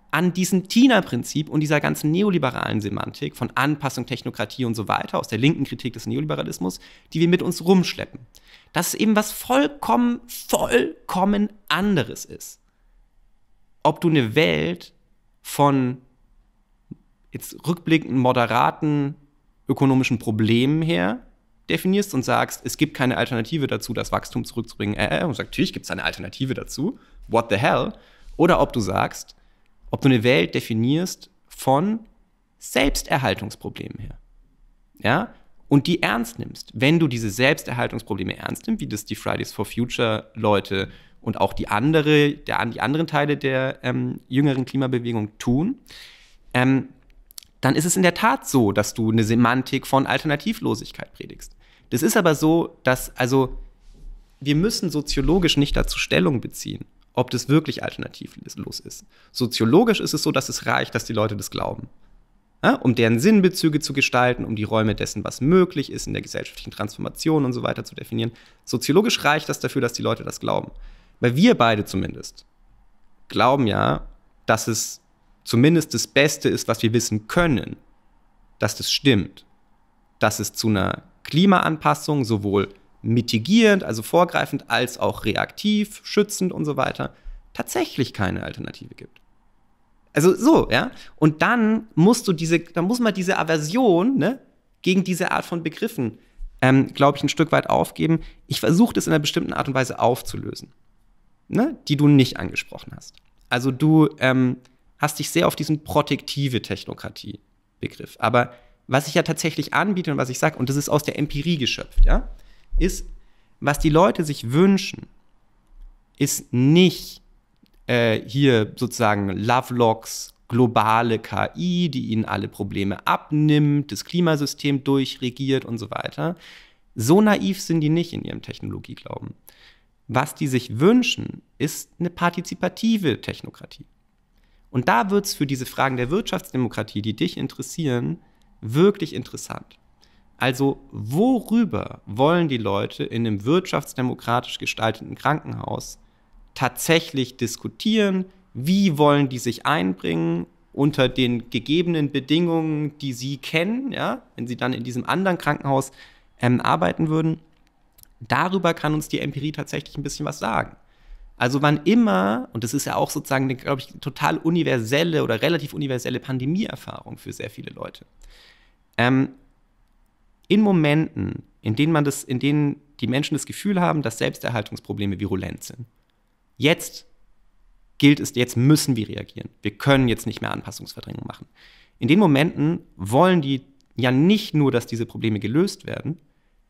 an diesem Tina-Prinzip und dieser ganzen neoliberalen Semantik von Anpassung, Technokratie und so weiter, aus der linken Kritik des Neoliberalismus, die wir mit uns rumschleppen. Dass eben was vollkommen, vollkommen anderes ist ob du eine Welt von jetzt rückblickenden, moderaten ökonomischen Problemen her definierst und sagst, es gibt keine Alternative dazu, das Wachstum zurückzubringen. Äh, äh und sagst, natürlich gibt es eine Alternative dazu. What the hell? Oder ob du sagst, ob du eine Welt definierst von Selbsterhaltungsproblemen her. Ja? Und die ernst nimmst. Wenn du diese Selbsterhaltungsprobleme ernst nimmst, wie das die Fridays for Future Leute äh, und auch die, andere, der, die anderen Teile der ähm, jüngeren Klimabewegung tun, ähm, dann ist es in der Tat so, dass du eine Semantik von Alternativlosigkeit predigst. Das ist aber so, dass also wir müssen soziologisch nicht dazu Stellung beziehen, ob das wirklich alternativlos ist. Soziologisch ist es so, dass es reicht, dass die Leute das glauben. Ja, um deren Sinnbezüge zu gestalten, um die Räume dessen, was möglich ist in der gesellschaftlichen Transformation und so weiter zu definieren. Soziologisch reicht das dafür, dass die Leute das glauben. Weil wir beide zumindest glauben ja, dass es zumindest das Beste ist, was wir wissen können, dass das stimmt. Dass es zu einer Klimaanpassung sowohl mitigierend, also vorgreifend, als auch reaktiv, schützend und so weiter, tatsächlich keine Alternative gibt. Also so, ja. Und dann musst du diese, dann muss man diese Aversion ne, gegen diese Art von Begriffen, ähm, glaube ich, ein Stück weit aufgeben. Ich versuche das in einer bestimmten Art und Weise aufzulösen ne, die du nicht angesprochen hast. Also du ähm, hast dich sehr auf diesen protektive Technokratie-Begriff. Aber was ich ja tatsächlich anbiete und was ich sage, und das ist aus der Empirie geschöpft, ja, ist, was die Leute sich wünschen, ist nicht äh, hier sozusagen Lovelocks globale KI, die ihnen alle Probleme abnimmt, das Klimasystem durchregiert und so weiter. So naiv sind die nicht in ihrem Technologieglauben was die sich wünschen, ist eine partizipative Technokratie. Und da wird es für diese Fragen der Wirtschaftsdemokratie, die dich interessieren, wirklich interessant. Also worüber wollen die Leute in einem wirtschaftsdemokratisch gestalteten Krankenhaus tatsächlich diskutieren? Wie wollen die sich einbringen unter den gegebenen Bedingungen, die sie kennen, ja, wenn sie dann in diesem anderen Krankenhaus ähm, arbeiten würden? darüber kann uns die Empirie tatsächlich ein bisschen was sagen. Also wann immer, und das ist ja auch sozusagen eine, glaube ich, total universelle oder relativ universelle Pandemieerfahrung für sehr viele Leute. Ähm, in Momenten, in denen man das, in denen die Menschen das Gefühl haben, dass Selbsterhaltungsprobleme virulent sind. Jetzt gilt es, jetzt müssen wir reagieren. Wir können jetzt nicht mehr Anpassungsverdrängung machen. In den Momenten wollen die ja nicht nur, dass diese Probleme gelöst werden,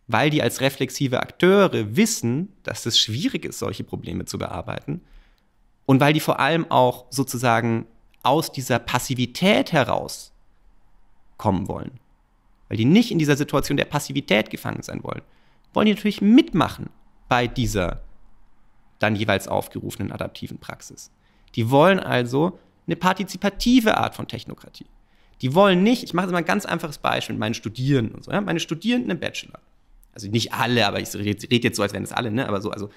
weil die als reflexive Akteure wissen, dass es schwierig ist, solche Probleme zu bearbeiten und weil die vor allem auch sozusagen aus dieser Passivität heraus kommen wollen, weil die nicht in dieser Situation der Passivität gefangen sein wollen, wollen die natürlich mitmachen bei dieser dann jeweils aufgerufenen adaptiven Praxis. Die wollen also eine partizipative Art von Technokratie. Die wollen nicht, ich mache jetzt mal ein ganz einfaches Beispiel mit meinen Studierenden und so, ja, meine Studierenden im Bachelor also nicht alle, aber ich rede jetzt so, als wären das alle, ne? Aber so, also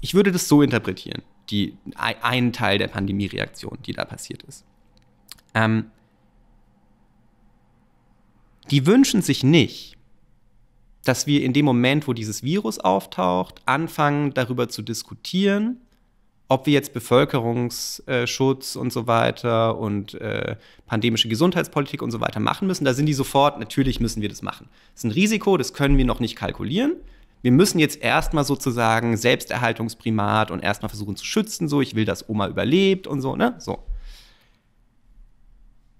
ich würde das so interpretieren, die, einen Teil der Pandemie-Reaktion, die da passiert ist. Ähm, die wünschen sich nicht, dass wir in dem Moment, wo dieses Virus auftaucht, anfangen darüber zu diskutieren, ob wir jetzt Bevölkerungsschutz und so weiter und äh, pandemische Gesundheitspolitik und so weiter machen müssen, da sind die sofort, natürlich müssen wir das machen. Das ist ein Risiko, das können wir noch nicht kalkulieren. Wir müssen jetzt erstmal sozusagen Selbsterhaltungsprimat und erstmal versuchen zu schützen, so ich will, dass Oma überlebt und so, ne? So.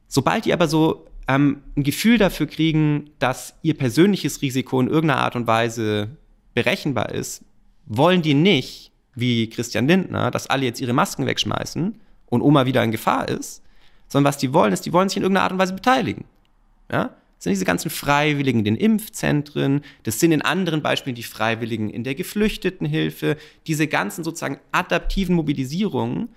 Sobald die aber so ähm, ein Gefühl dafür kriegen, dass ihr persönliches Risiko in irgendeiner Art und Weise berechenbar ist, wollen die nicht, wie Christian Lindner, dass alle jetzt ihre Masken wegschmeißen und Oma wieder in Gefahr ist, sondern was die wollen, ist, die wollen sich in irgendeiner Art und Weise beteiligen. Ja? Das sind diese ganzen Freiwilligen in den Impfzentren, das sind in anderen Beispielen die Freiwilligen in der Geflüchtetenhilfe, diese ganzen sozusagen adaptiven Mobilisierungen,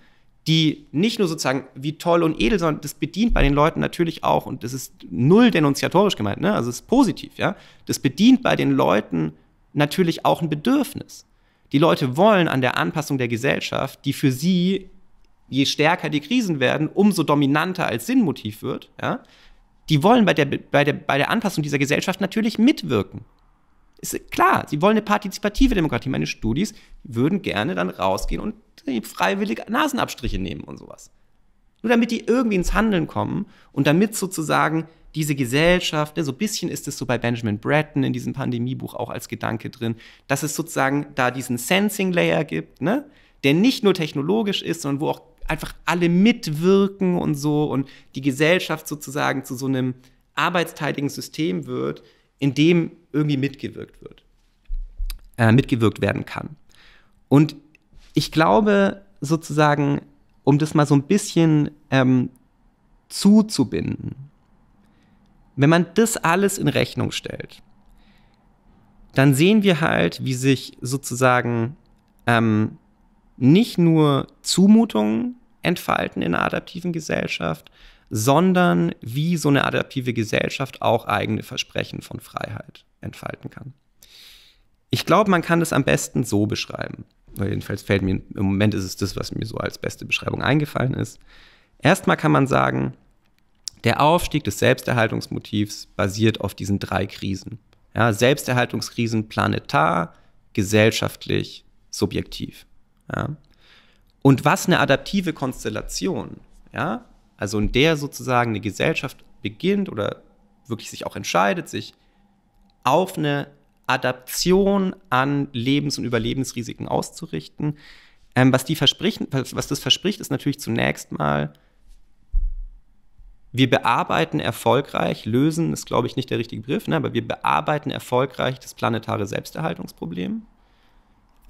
die nicht nur sozusagen wie toll und edel, sondern das bedient bei den Leuten natürlich auch, und das ist null denunziatorisch gemeint, ne? also es ist positiv, ja, das bedient bei den Leuten natürlich auch ein Bedürfnis. Die Leute wollen an der Anpassung der Gesellschaft, die für sie, je stärker die Krisen werden, umso dominanter als Sinnmotiv wird, ja, die wollen bei der, bei, der, bei der Anpassung dieser Gesellschaft natürlich mitwirken. Ist klar, sie wollen eine partizipative Demokratie. Meine Studis würden gerne dann rausgehen und freiwillig Nasenabstriche nehmen und sowas. Nur damit die irgendwie ins Handeln kommen und damit sozusagen diese Gesellschaft, ne, so ein bisschen ist es so bei Benjamin Bratton in diesem Pandemiebuch auch als Gedanke drin, dass es sozusagen da diesen Sensing-Layer gibt, ne, der nicht nur technologisch ist, sondern wo auch einfach alle mitwirken und so und die Gesellschaft sozusagen zu so einem arbeitsteiligen System wird, in dem irgendwie mitgewirkt wird, äh, mitgewirkt werden kann. Und ich glaube sozusagen, um das mal so ein bisschen ähm, zuzubinden, wenn man das alles in Rechnung stellt, dann sehen wir halt, wie sich sozusagen ähm, nicht nur Zumutungen entfalten in einer adaptiven Gesellschaft, sondern wie so eine adaptive Gesellschaft auch eigene Versprechen von Freiheit entfalten kann. Ich glaube, man kann das am besten so beschreiben. Jedenfalls fällt mir, im Moment ist es das, was mir so als beste Beschreibung eingefallen ist. Erstmal kann man sagen, der Aufstieg des Selbsterhaltungsmotivs basiert auf diesen drei Krisen. Ja, Selbsterhaltungskrisen planetar, gesellschaftlich, subjektiv. Ja. Und was eine adaptive Konstellation, ja, also in der sozusagen eine Gesellschaft beginnt oder wirklich sich auch entscheidet, sich auf eine Adaption an Lebens- und Überlebensrisiken auszurichten. Ähm, was, die verspricht, was das verspricht, ist natürlich zunächst mal wir bearbeiten erfolgreich, lösen ist, glaube ich, nicht der richtige Begriff, ne, aber wir bearbeiten erfolgreich das planetare Selbsterhaltungsproblem.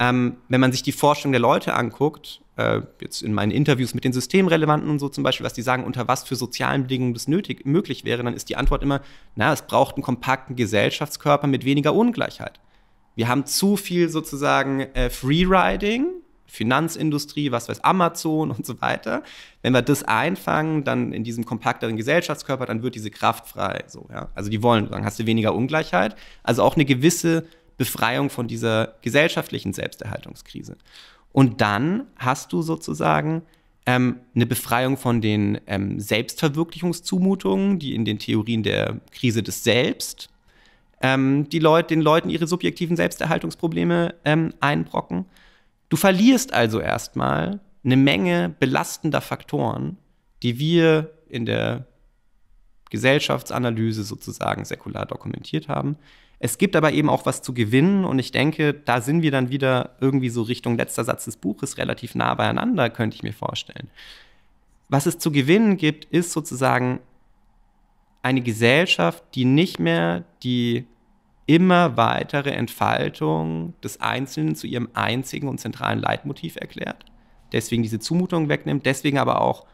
Ähm, wenn man sich die Forschung der Leute anguckt, äh, jetzt in meinen Interviews mit den Systemrelevanten und so zum Beispiel, was die sagen, unter was für sozialen Bedingungen das nötig, möglich wäre, dann ist die Antwort immer, na, es braucht einen kompakten Gesellschaftskörper mit weniger Ungleichheit. Wir haben zu viel sozusagen äh, Freeriding, Finanzindustrie, was weiß Amazon und so weiter. Wenn wir das einfangen, dann in diesem kompakteren Gesellschaftskörper, dann wird diese Kraft frei. So, ja? Also die wollen, dann hast du weniger Ungleichheit. Also auch eine gewisse Befreiung von dieser gesellschaftlichen Selbsterhaltungskrise. Und dann hast du sozusagen ähm, eine Befreiung von den ähm, Selbstverwirklichungszumutungen, die in den Theorien der Krise des Selbst ähm, die Leut den Leuten ihre subjektiven Selbsterhaltungsprobleme ähm, einbrocken. Du verlierst also erstmal eine Menge belastender Faktoren, die wir in der Gesellschaftsanalyse sozusagen säkular dokumentiert haben. Es gibt aber eben auch was zu gewinnen und ich denke, da sind wir dann wieder irgendwie so Richtung letzter Satz des Buches relativ nah beieinander, könnte ich mir vorstellen. Was es zu gewinnen gibt, ist sozusagen eine Gesellschaft, die nicht mehr die immer weitere Entfaltung des Einzelnen zu ihrem einzigen und zentralen Leitmotiv erklärt. Deswegen diese Zumutung wegnimmt, deswegen aber auch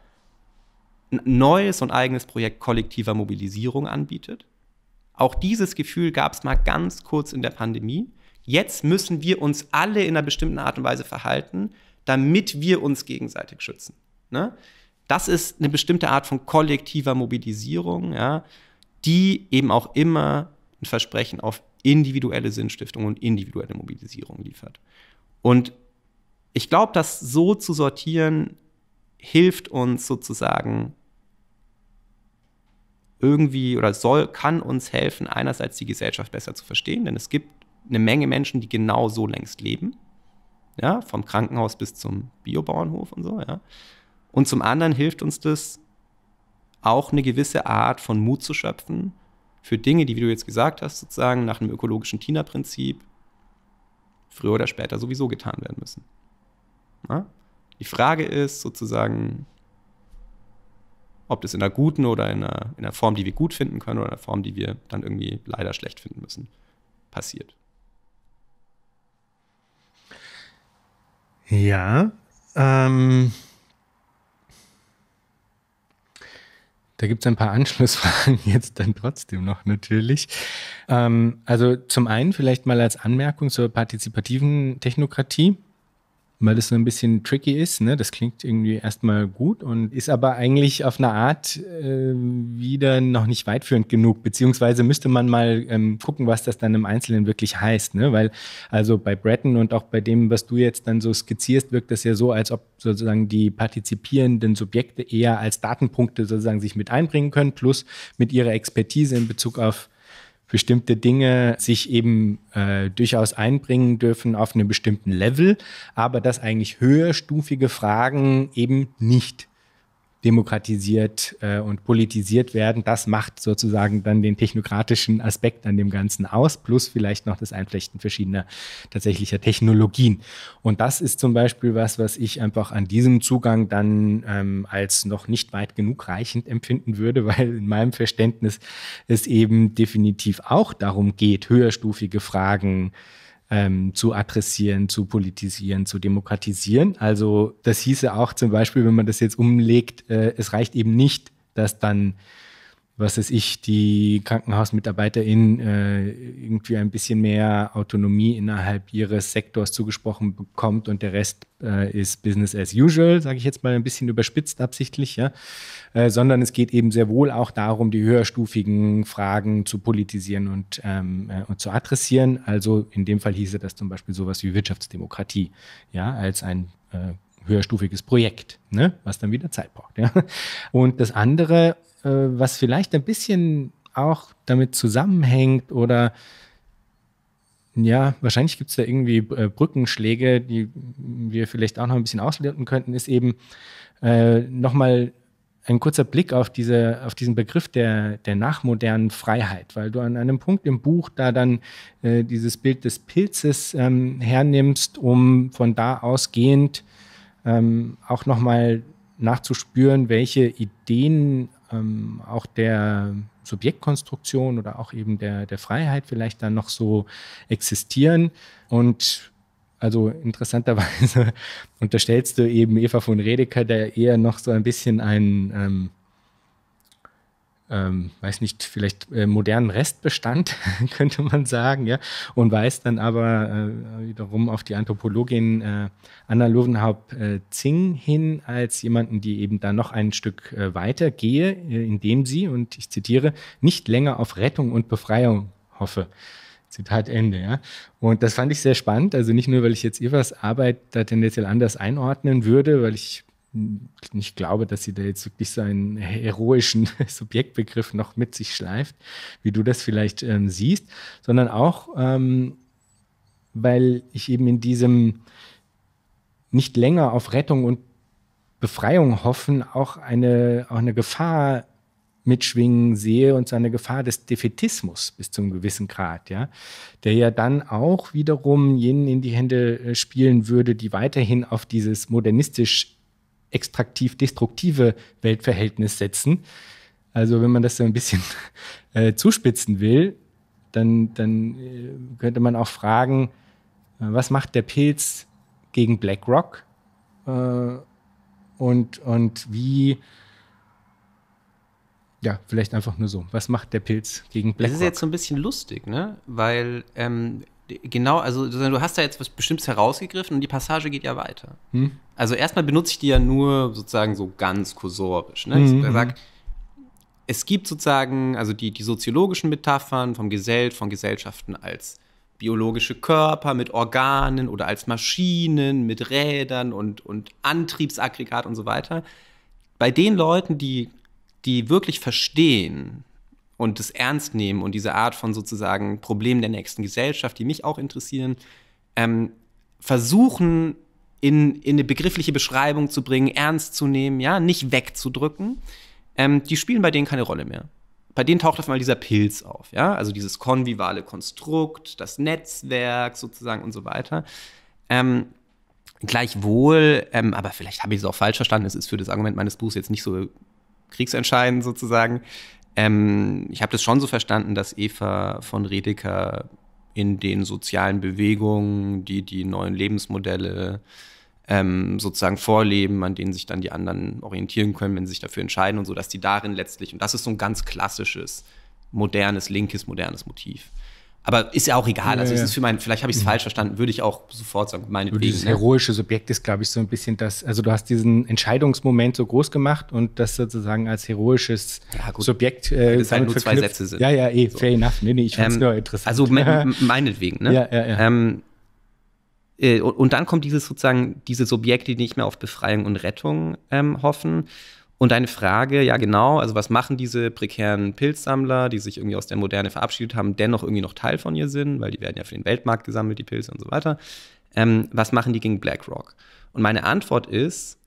ein neues und eigenes Projekt kollektiver Mobilisierung anbietet. Auch dieses Gefühl gab es mal ganz kurz in der Pandemie. Jetzt müssen wir uns alle in einer bestimmten Art und Weise verhalten, damit wir uns gegenseitig schützen. Ne? Das ist eine bestimmte Art von kollektiver Mobilisierung, ja, die eben auch immer ein Versprechen auf individuelle Sinnstiftung und individuelle Mobilisierung liefert. Und ich glaube, das so zu sortieren, hilft uns sozusagen irgendwie oder soll, kann uns helfen, einerseits die Gesellschaft besser zu verstehen, denn es gibt eine Menge Menschen, die genau so längst leben. Ja, vom Krankenhaus bis zum Biobauernhof und so, ja. Und zum anderen hilft uns das, auch eine gewisse Art von Mut zu schöpfen für Dinge, die, wie du jetzt gesagt hast, sozusagen nach einem ökologischen Tina-Prinzip früher oder später sowieso getan werden müssen. Na? Die Frage ist sozusagen, ob das in einer guten oder in einer, in einer Form, die wir gut finden können oder in einer Form, die wir dann irgendwie leider schlecht finden müssen, passiert. Ja, ähm, Da gibt es ein paar Anschlussfragen jetzt dann trotzdem noch natürlich. Ähm, also zum einen vielleicht mal als Anmerkung zur partizipativen Technokratie weil das so ein bisschen tricky ist. Ne? Das klingt irgendwie erstmal gut und ist aber eigentlich auf eine Art äh, wieder noch nicht weitführend genug, beziehungsweise müsste man mal ähm, gucken, was das dann im Einzelnen wirklich heißt. Ne? Weil also bei Bretton und auch bei dem, was du jetzt dann so skizzierst, wirkt das ja so, als ob sozusagen die partizipierenden Subjekte eher als Datenpunkte sozusagen sich mit einbringen können, plus mit ihrer Expertise in Bezug auf bestimmte Dinge sich eben äh, durchaus einbringen dürfen auf einem bestimmten Level, aber dass eigentlich höherstufige Fragen eben nicht demokratisiert äh, und politisiert werden. Das macht sozusagen dann den technokratischen Aspekt an dem Ganzen aus, plus vielleicht noch das Einflechten verschiedener tatsächlicher Technologien. Und das ist zum Beispiel was, was ich einfach an diesem Zugang dann ähm, als noch nicht weit genug reichend empfinden würde, weil in meinem Verständnis es eben definitiv auch darum geht, höherstufige Fragen ähm, zu adressieren, zu politisieren, zu demokratisieren. Also das hieße auch zum Beispiel, wenn man das jetzt umlegt, äh, es reicht eben nicht, dass dann was weiß ich, die KrankenhausmitarbeiterInnen äh, irgendwie ein bisschen mehr Autonomie innerhalb ihres Sektors zugesprochen bekommt und der Rest äh, ist Business as usual, sage ich jetzt mal ein bisschen überspitzt absichtlich, ja. Äh, sondern es geht eben sehr wohl auch darum, die höherstufigen Fragen zu politisieren und, ähm, äh, und zu adressieren. Also in dem Fall hieße das zum Beispiel sowas wie Wirtschaftsdemokratie, ja, als ein äh, höherstufiges Projekt, ne? was dann wieder Zeit braucht. Ja. Und das andere äh, was vielleicht ein bisschen auch damit zusammenhängt oder ja, wahrscheinlich gibt es da irgendwie äh, Brückenschläge, die wir vielleicht auch noch ein bisschen ausloten könnten, ist eben äh, nochmal ein kurzer Blick auf, diese, auf diesen Begriff der, der nachmodernen Freiheit, weil du an einem Punkt im Buch da dann äh, dieses Bild des Pilzes ähm, hernimmst, um von da ausgehend ähm, auch nochmal nachzuspüren, welche Ideen ähm, auch der Subjektkonstruktion oder auch eben der, der Freiheit vielleicht dann noch so existieren. Und also interessanterweise unterstellst du eben Eva von Redeker, der eher noch so ein bisschen ein ähm, ähm, weiß nicht, vielleicht äh, modernen Restbestand, könnte man sagen, ja, und weist dann aber äh, wiederum auf die Anthropologin äh, Anna Löwenhaupt-Zing äh, hin, als jemanden, die eben da noch ein Stück äh, weiter gehe, äh, indem sie, und ich zitiere, nicht länger auf Rettung und Befreiung hoffe. Zitat Ende, ja. Und das fand ich sehr spannend. Also nicht nur, weil ich jetzt Evas Arbeit da tendenziell anders einordnen würde, weil ich nicht glaube, dass sie da jetzt wirklich so einen heroischen Subjektbegriff noch mit sich schleift, wie du das vielleicht ähm, siehst, sondern auch, ähm, weil ich eben in diesem nicht länger auf Rettung und Befreiung hoffen, auch eine, auch eine Gefahr mitschwingen sehe und so eine Gefahr des Defetismus bis zu einem gewissen Grad, ja, der ja dann auch wiederum jenen in die Hände äh, spielen würde, die weiterhin auf dieses modernistisch extraktiv-destruktive Weltverhältnis setzen. Also wenn man das so ein bisschen äh, zuspitzen will, dann, dann äh, könnte man auch fragen, äh, was macht der Pilz gegen BlackRock? Äh, und, und wie ja, vielleicht einfach nur so. Was macht der Pilz gegen Blackrock? Das ist jetzt so ein bisschen lustig, ne? Weil ähm, Genau, also du hast da jetzt was Bestimmtes herausgegriffen und die Passage geht ja weiter. Hm. Also erstmal benutze ich die ja nur sozusagen so ganz kursorisch. Ne? Mhm. Ich hm. sage, es gibt sozusagen, also die, die soziologischen Metaphern vom Gesell, von Gesellschaften als biologische Körper mit Organen oder als Maschinen mit Rädern und, und Antriebsaggregat und so weiter. Bei den Leuten, die, die wirklich verstehen, und das Ernst nehmen und diese Art von sozusagen Problemen der nächsten Gesellschaft, die mich auch interessieren, ähm, versuchen in, in eine begriffliche Beschreibung zu bringen, ernst zu nehmen, ja, nicht wegzudrücken, ähm, die spielen bei denen keine Rolle mehr. Bei denen taucht auf einmal dieser Pilz auf, ja, also dieses konvivale Konstrukt, das Netzwerk sozusagen und so weiter. Ähm, gleichwohl, ähm, aber vielleicht habe ich es auch falsch verstanden, es ist für das Argument meines Buchs jetzt nicht so kriegsentscheidend sozusagen, ähm, ich habe das schon so verstanden, dass Eva von Redeker in den sozialen Bewegungen, die die neuen Lebensmodelle ähm, sozusagen vorleben, an denen sich dann die anderen orientieren können, wenn sie sich dafür entscheiden und so, dass die darin letztlich, und das ist so ein ganz klassisches, modernes, linkes, modernes Motiv, aber ist ja auch egal. Also ja, ist für mein, vielleicht habe ich es mhm. falsch verstanden, würde ich auch sofort sagen, meinetwegen. Dieses ne? heroische Subjekt ist, glaube ich, so ein bisschen das, also du hast diesen Entscheidungsmoment so groß gemacht und das sozusagen als heroisches ja, Subjekt. Äh, das halt nur verknüpft. zwei Sätze sind. Ja, ja, eh, so. fair enough. Nee, nee, ich fand es ähm, nur interessant. Also me meinetwegen, ne? Ja, ja, ja. Ähm, äh, und, dann kommt dieses sozusagen, diese Subjekte, die nicht mehr auf Befreiung und Rettung ähm, hoffen. Und deine Frage, ja genau, also was machen diese prekären Pilzsammler, die sich irgendwie aus der Moderne verabschiedet haben, dennoch irgendwie noch Teil von ihr sind, weil die werden ja für den Weltmarkt gesammelt, die Pilze und so weiter. Ähm, was machen die gegen BlackRock? Und meine Antwort ist,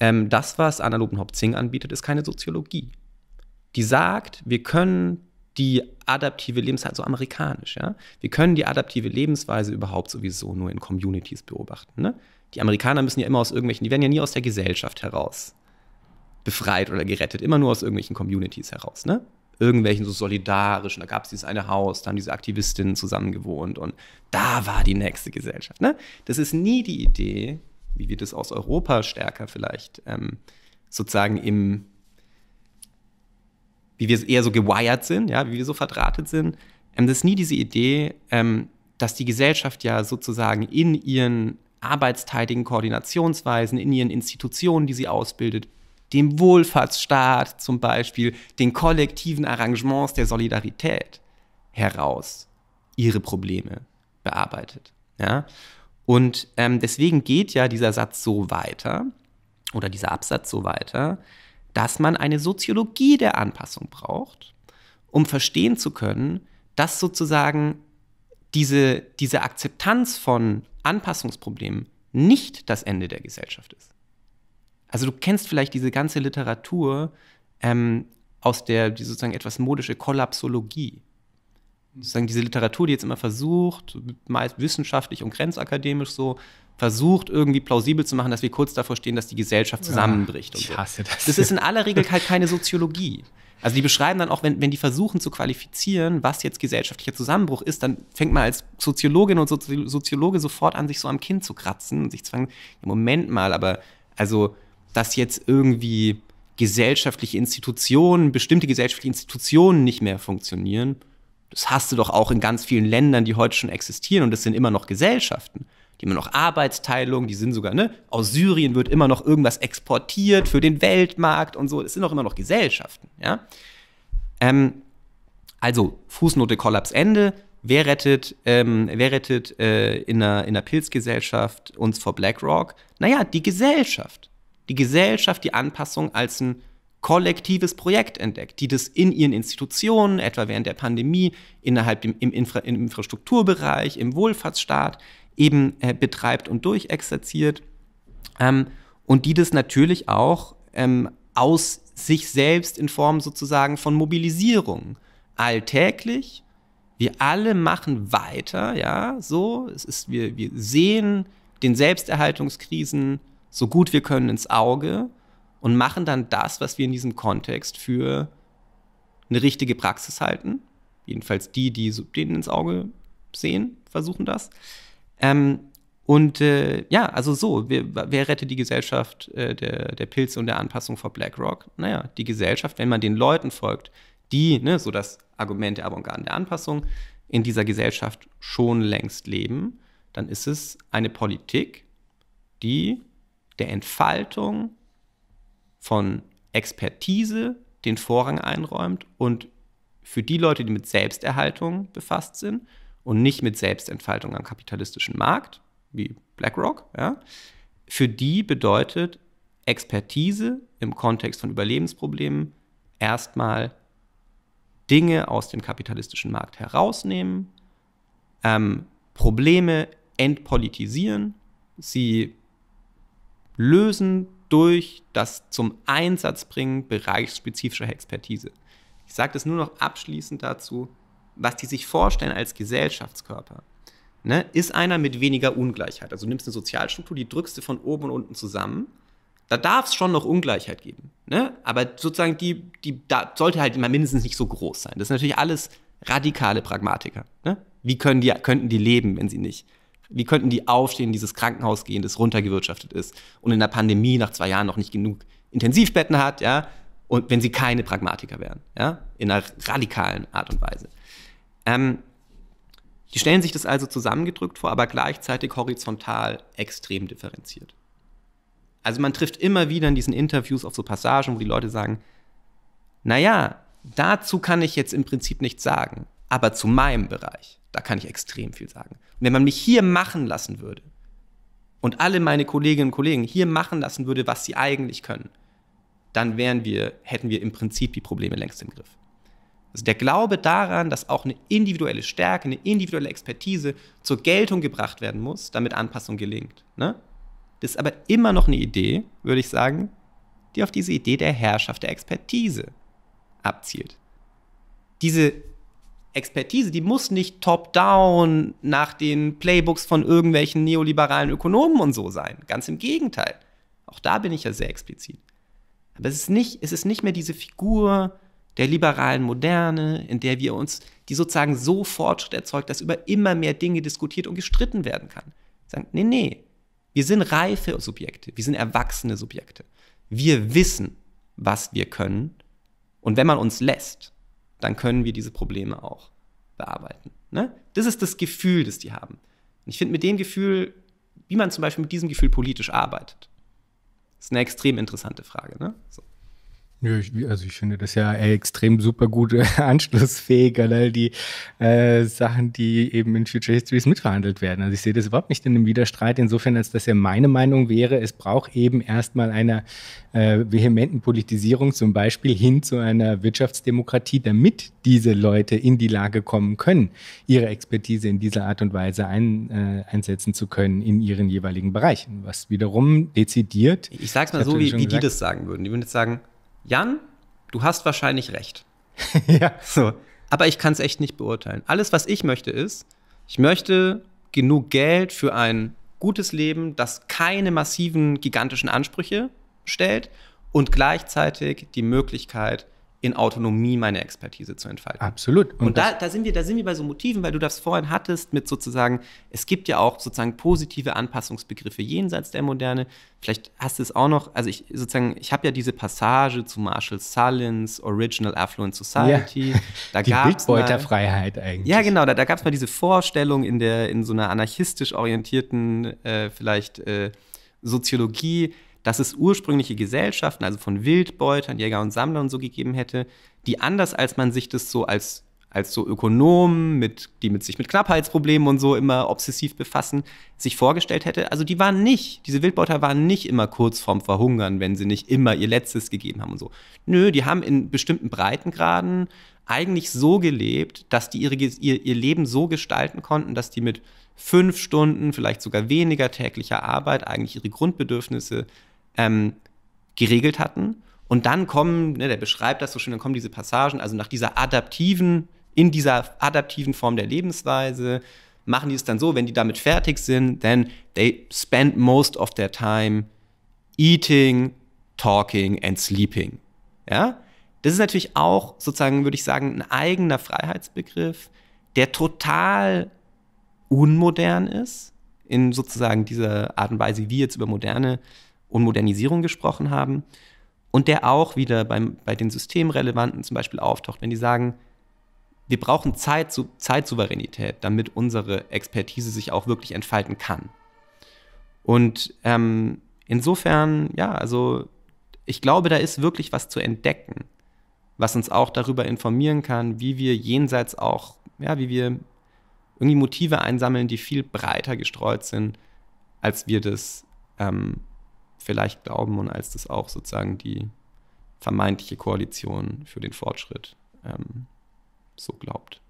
ähm, das, was analogen Hopzing anbietet, ist keine Soziologie. Die sagt, wir können die adaptive Lebensweise, so amerikanisch, ja, wir können die adaptive Lebensweise überhaupt sowieso nur in Communities beobachten. Ne? Die Amerikaner müssen ja immer aus irgendwelchen, die werden ja nie aus der Gesellschaft heraus befreit oder gerettet. Immer nur aus irgendwelchen Communities heraus, ne? Irgendwelchen so solidarischen. Da gab es dieses eine Haus, da haben diese Aktivistinnen zusammengewohnt und da war die nächste Gesellschaft, ne? Das ist nie die Idee, wie wir das aus Europa stärker vielleicht ähm, sozusagen im, wie wir eher so gewired sind, ja, wie wir so verdrahtet sind. Ähm, das ist nie diese Idee, ähm, dass die Gesellschaft ja sozusagen in ihren arbeitsteiligen Koordinationsweisen, in ihren Institutionen, die sie ausbildet, dem Wohlfahrtsstaat zum Beispiel, den kollektiven Arrangements der Solidarität heraus ihre Probleme bearbeitet. Ja? Und ähm, deswegen geht ja dieser Satz so weiter oder dieser Absatz so weiter, dass man eine Soziologie der Anpassung braucht, um verstehen zu können, dass sozusagen diese, diese Akzeptanz von Anpassungsproblemen nicht das Ende der Gesellschaft ist. Also du kennst vielleicht diese ganze Literatur ähm, aus der die sozusagen etwas modische Kollapsologie. Sozusagen diese Literatur, die jetzt immer versucht, meist wissenschaftlich und grenzakademisch so, versucht irgendwie plausibel zu machen, dass wir kurz davor stehen, dass die Gesellschaft zusammenbricht. Ja, ich so. hasse das. Das ist in aller Regel halt keine Soziologie. Also die beschreiben dann auch, wenn, wenn die versuchen zu qualifizieren, was jetzt gesellschaftlicher Zusammenbruch ist, dann fängt man als Soziologin und Sozi Soziologe sofort an, sich so am Kinn zu kratzen und sich zu fragen, Moment mal, aber also dass jetzt irgendwie gesellschaftliche Institutionen, bestimmte gesellschaftliche Institutionen nicht mehr funktionieren. Das hast du doch auch in ganz vielen Ländern, die heute schon existieren und das sind immer noch Gesellschaften. Die immer noch Arbeitsteilung, die sind sogar, ne? Aus Syrien wird immer noch irgendwas exportiert für den Weltmarkt und so. Das sind doch immer noch Gesellschaften, ja? Ähm, also, Fußnote Kollaps Ende. Wer rettet, ähm, wer rettet äh, in, einer, in einer Pilzgesellschaft uns vor BlackRock? Naja, die Gesellschaft die Gesellschaft die Anpassung als ein kollektives Projekt entdeckt, die das in ihren Institutionen, etwa während der Pandemie, innerhalb dem, im, Infra, im Infrastrukturbereich, im Wohlfahrtsstaat eben äh, betreibt und durchexerziert ähm, und die das natürlich auch ähm, aus sich selbst in Form sozusagen von Mobilisierung alltäglich. Wir alle machen weiter, ja, so. Es ist, wir, wir sehen den Selbsterhaltungskrisen so gut wir können ins Auge und machen dann das, was wir in diesem Kontext für eine richtige Praxis halten. Jedenfalls die, die denen ins Auge sehen, versuchen das. Ähm, und äh, ja, also so, wer, wer rettet die Gesellschaft äh, der, der Pilze und der Anpassung vor BlackRock? Naja, die Gesellschaft, wenn man den Leuten folgt, die, ne, so das Argument der Avantgarde der Anpassung, in dieser Gesellschaft schon längst leben, dann ist es eine Politik, die der Entfaltung von Expertise den Vorrang einräumt und für die Leute, die mit Selbsterhaltung befasst sind und nicht mit Selbstentfaltung am kapitalistischen Markt, wie BlackRock, ja, für die bedeutet Expertise im Kontext von Überlebensproblemen erstmal Dinge aus dem kapitalistischen Markt herausnehmen, ähm, Probleme entpolitisieren, sie lösen durch das zum Einsatz bringen bereichsspezifischer Expertise. Ich sage das nur noch abschließend dazu, was die sich vorstellen als Gesellschaftskörper. Ne? Ist einer mit weniger Ungleichheit. Also du nimmst eine Sozialstruktur, die drückst du von oben und unten zusammen. Da darf es schon noch Ungleichheit geben. Ne? Aber sozusagen, die, die sollte halt immer mindestens nicht so groß sein. Das ist natürlich alles radikale Pragmatiker. Ne? Wie können die, könnten die leben, wenn sie nicht wie könnten die aufstehen, dieses Krankenhaus gehen, das runtergewirtschaftet ist und in der Pandemie nach zwei Jahren noch nicht genug Intensivbetten hat, ja, und wenn sie keine Pragmatiker wären, ja, in einer radikalen Art und Weise. Ähm, die stellen sich das also zusammengedrückt vor, aber gleichzeitig horizontal extrem differenziert. Also man trifft immer wieder in diesen Interviews auf so Passagen, wo die Leute sagen, naja, dazu kann ich jetzt im Prinzip nichts sagen. Aber zu meinem Bereich, da kann ich extrem viel sagen. Und wenn man mich hier machen lassen würde und alle meine Kolleginnen und Kollegen hier machen lassen würde, was sie eigentlich können, dann wären wir, hätten wir im Prinzip die Probleme längst im Griff. Also der Glaube daran, dass auch eine individuelle Stärke, eine individuelle Expertise zur Geltung gebracht werden muss, damit Anpassung gelingt. Ne? Das ist aber immer noch eine Idee, würde ich sagen, die auf diese Idee der Herrschaft der Expertise abzielt. Diese Expertise, die muss nicht top-down nach den Playbooks von irgendwelchen neoliberalen Ökonomen und so sein. Ganz im Gegenteil. Auch da bin ich ja sehr explizit. Aber es ist nicht, es ist nicht mehr diese Figur der liberalen Moderne, in der wir uns, die sozusagen so Fortschritt erzeugt, dass über immer mehr Dinge diskutiert und gestritten werden kann. Sagen, nee, nee, wir sind reife Subjekte, wir sind erwachsene Subjekte. Wir wissen, was wir können. Und wenn man uns lässt, dann können wir diese Probleme auch bearbeiten. Ne? Das ist das Gefühl, das die haben. Und ich finde, mit dem Gefühl, wie man zum Beispiel mit diesem Gefühl politisch arbeitet, ist eine extrem interessante Frage. Ne? So. Nö, ja, also ich finde das ja extrem super gut anschlussfähig an all die äh, Sachen, die eben in Future Histories mitverhandelt werden. Also ich sehe das überhaupt nicht in einem Widerstreit, insofern, als das ja meine Meinung wäre, es braucht eben erstmal einer äh, vehementen Politisierung zum Beispiel hin zu einer Wirtschaftsdemokratie, damit diese Leute in die Lage kommen können, ihre Expertise in dieser Art und Weise ein, äh, einsetzen zu können in ihren jeweiligen Bereichen, was wiederum dezidiert. Ich sag's mal so, wie, wie die das sagen würden. Die würden jetzt sagen, Jan, du hast wahrscheinlich recht. ja. So. Aber ich kann es echt nicht beurteilen. Alles, was ich möchte, ist, ich möchte genug Geld für ein gutes Leben, das keine massiven, gigantischen Ansprüche stellt und gleichzeitig die Möglichkeit, in Autonomie meine Expertise zu entfalten. Absolut. Und, und da, da, sind wir, da sind wir bei so Motiven, weil du das vorhin hattest mit sozusagen, es gibt ja auch sozusagen positive Anpassungsbegriffe jenseits der Moderne. Vielleicht hast du es auch noch, also ich sozusagen, ich habe ja diese Passage zu Marshall Sullins Original Affluent Society. Ja. Da Die Bildbeuterfreiheit eigentlich. Ja, genau, da, da gab es mal diese Vorstellung in, der, in so einer anarchistisch orientierten, äh, vielleicht äh, Soziologie, dass es ursprüngliche Gesellschaften, also von Wildbeutern, Jäger und Sammlern und so gegeben hätte, die anders als man sich das so als, als so Ökonomen, mit, die mit sich mit Knappheitsproblemen und so immer obsessiv befassen, sich vorgestellt hätte. Also die waren nicht, diese Wildbeuter waren nicht immer kurz vorm Verhungern, wenn sie nicht immer ihr Letztes gegeben haben und so. Nö, die haben in bestimmten Breitengraden eigentlich so gelebt, dass die ihre, ihr, ihr Leben so gestalten konnten, dass die mit fünf Stunden, vielleicht sogar weniger täglicher Arbeit eigentlich ihre Grundbedürfnisse ähm, geregelt hatten. Und dann kommen, ne, der beschreibt das so schön, dann kommen diese Passagen, also nach dieser adaptiven, in dieser adaptiven Form der Lebensweise, machen die es dann so, wenn die damit fertig sind, then they spend most of their time eating, talking and sleeping. Ja? Das ist natürlich auch sozusagen, würde ich sagen, ein eigener Freiheitsbegriff, der total unmodern ist, in sozusagen dieser Art und Weise, wie jetzt über moderne und Modernisierung gesprochen haben und der auch wieder beim, bei den Systemrelevanten zum Beispiel auftaucht, wenn die sagen, wir brauchen Zeit, Zeitsouveränität, damit unsere Expertise sich auch wirklich entfalten kann. Und ähm, insofern, ja, also ich glaube, da ist wirklich was zu entdecken, was uns auch darüber informieren kann, wie wir jenseits auch, ja, wie wir irgendwie Motive einsammeln, die viel breiter gestreut sind, als wir das ähm, vielleicht glauben und als das auch sozusagen die vermeintliche Koalition für den Fortschritt ähm, so glaubt.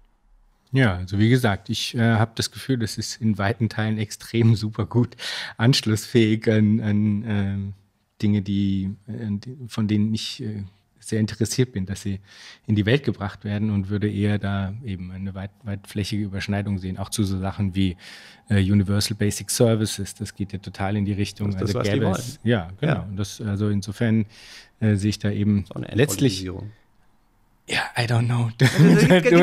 Ja, also wie gesagt, ich äh, habe das Gefühl, das ist in weiten Teilen extrem super gut anschlussfähig an, an äh, Dinge, die, äh, von denen ich äh, sehr interessiert bin, dass sie in die Welt gebracht werden und würde eher da eben eine weit, weitflächige Überschneidung sehen, auch zu so Sachen wie äh, Universal Basic Services, das geht ja total in die Richtung. Das, also das, gäbe es, ja, genau. Ja. Und das, also insofern äh, sehe ich da eben so letztlich. Ja, I don't know. da gibt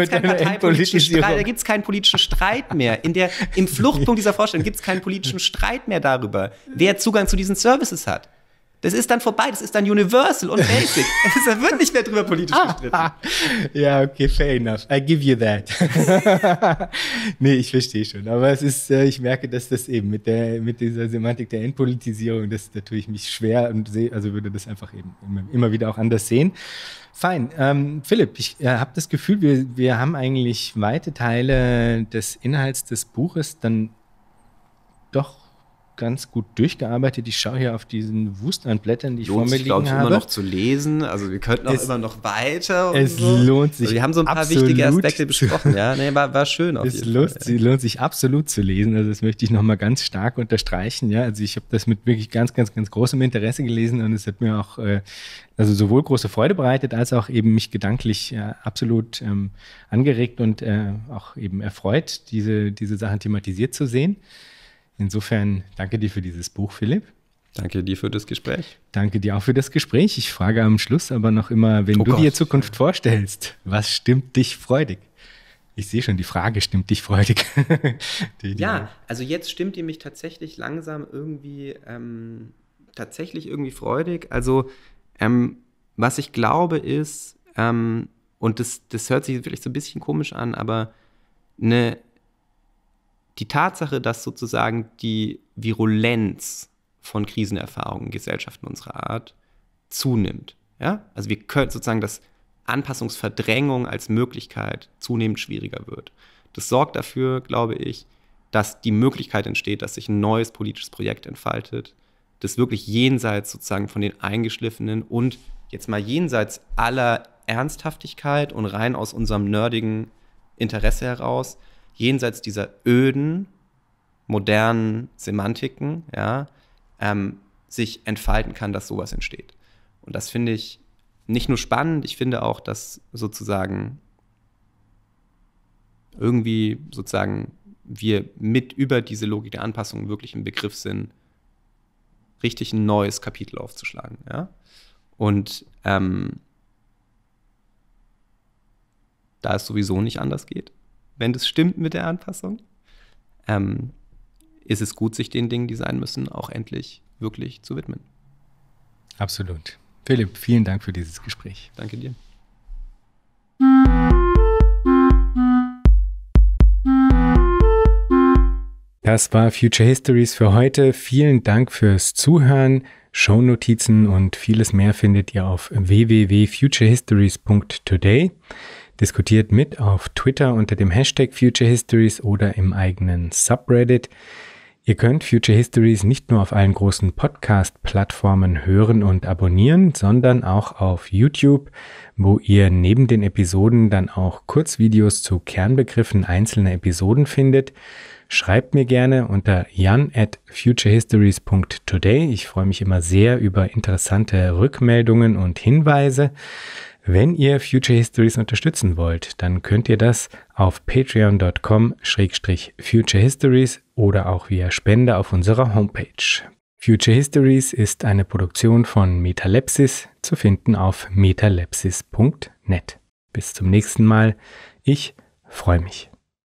es keinen, keinen politischen Streit mehr. In der, Im Fluchtpunkt dieser Vorstellung gibt es keinen politischen Streit mehr darüber, wer Zugang zu diesen Services hat. Das ist dann vorbei, das ist dann Universal und Basic. Es wird nicht mehr drüber politisch gestritten. ja, okay, fair enough. I give you that. nee, ich verstehe schon. Aber es ist, äh, ich merke, dass das eben mit, der, mit dieser Semantik der Entpolitisierung, das ist natürlich mich schwer und sehe, also würde das einfach eben immer wieder auch anders sehen. Fein. Ähm, Philipp, ich äh, habe das Gefühl, wir, wir haben eigentlich weite Teile des Inhalts des Buches dann doch ganz gut durchgearbeitet. Ich schaue hier auf diesen Wust an Blättern, die ich lohnt vor mir sich, liegen ich, habe. immer noch zu lesen. Also wir könnten auch es, immer noch weiter. es so. lohnt sich. Also wir haben so ein paar wichtige Aspekte besprochen. Ja, nee, war, war schön. Auf es lohnt, Fall, ja. lohnt sich absolut zu lesen. Also das möchte ich nochmal ganz stark unterstreichen. Ja, also ich habe das mit wirklich ganz, ganz, ganz großem Interesse gelesen und es hat mir auch äh, also sowohl große Freude bereitet, als auch eben mich gedanklich äh, absolut ähm, angeregt und äh, auch eben erfreut, diese, diese Sachen thematisiert zu sehen. Insofern danke dir für dieses Buch, Philipp. Danke dir für das Gespräch. Danke dir auch für das Gespräch. Ich frage am Schluss aber noch immer, wenn oh du Gott. dir Zukunft vorstellst, was stimmt dich freudig? Ich sehe schon, die Frage stimmt dich freudig. die, die ja, also jetzt stimmt die mich tatsächlich langsam irgendwie, ähm, tatsächlich irgendwie freudig. Also ähm, was ich glaube ist, ähm, und das, das hört sich vielleicht so ein bisschen komisch an, aber eine die Tatsache, dass sozusagen die Virulenz von Krisenerfahrungen in Gesellschaften unserer Art zunimmt. Ja? Also wir können sozusagen, dass Anpassungsverdrängung als Möglichkeit zunehmend schwieriger wird. Das sorgt dafür, glaube ich, dass die Möglichkeit entsteht, dass sich ein neues politisches Projekt entfaltet, das wirklich jenseits sozusagen von den eingeschliffenen und jetzt mal jenseits aller Ernsthaftigkeit und rein aus unserem nerdigen Interesse heraus jenseits dieser öden, modernen Semantiken, ja, ähm, sich entfalten kann, dass sowas entsteht. Und das finde ich nicht nur spannend, ich finde auch, dass sozusagen irgendwie sozusagen wir mit über diese Logik der Anpassung wirklich im Begriff sind, richtig ein neues Kapitel aufzuschlagen. Ja? Und ähm, da es sowieso nicht anders geht, wenn das stimmt mit der Anpassung, ähm, ist es gut, sich den Dingen, die sein müssen, auch endlich wirklich zu widmen. Absolut. Philipp, vielen Dank für dieses Gespräch. Danke dir. Das war Future Histories für heute. Vielen Dank fürs Zuhören. Shownotizen und vieles mehr findet ihr auf www.futurehistories.today. Diskutiert mit auf Twitter unter dem Hashtag Future Histories oder im eigenen Subreddit. Ihr könnt Future Histories nicht nur auf allen großen Podcast-Plattformen hören und abonnieren, sondern auch auf YouTube, wo ihr neben den Episoden dann auch Kurzvideos zu Kernbegriffen einzelner Episoden findet. Schreibt mir gerne unter jan at futurehistories.today. Ich freue mich immer sehr über interessante Rückmeldungen und Hinweise. Wenn ihr Future Histories unterstützen wollt, dann könnt ihr das auf patreon.com-futurehistories oder auch via Spende auf unserer Homepage. Future Histories ist eine Produktion von Metalepsis, zu finden auf metalepsis.net. Bis zum nächsten Mal. Ich freue mich.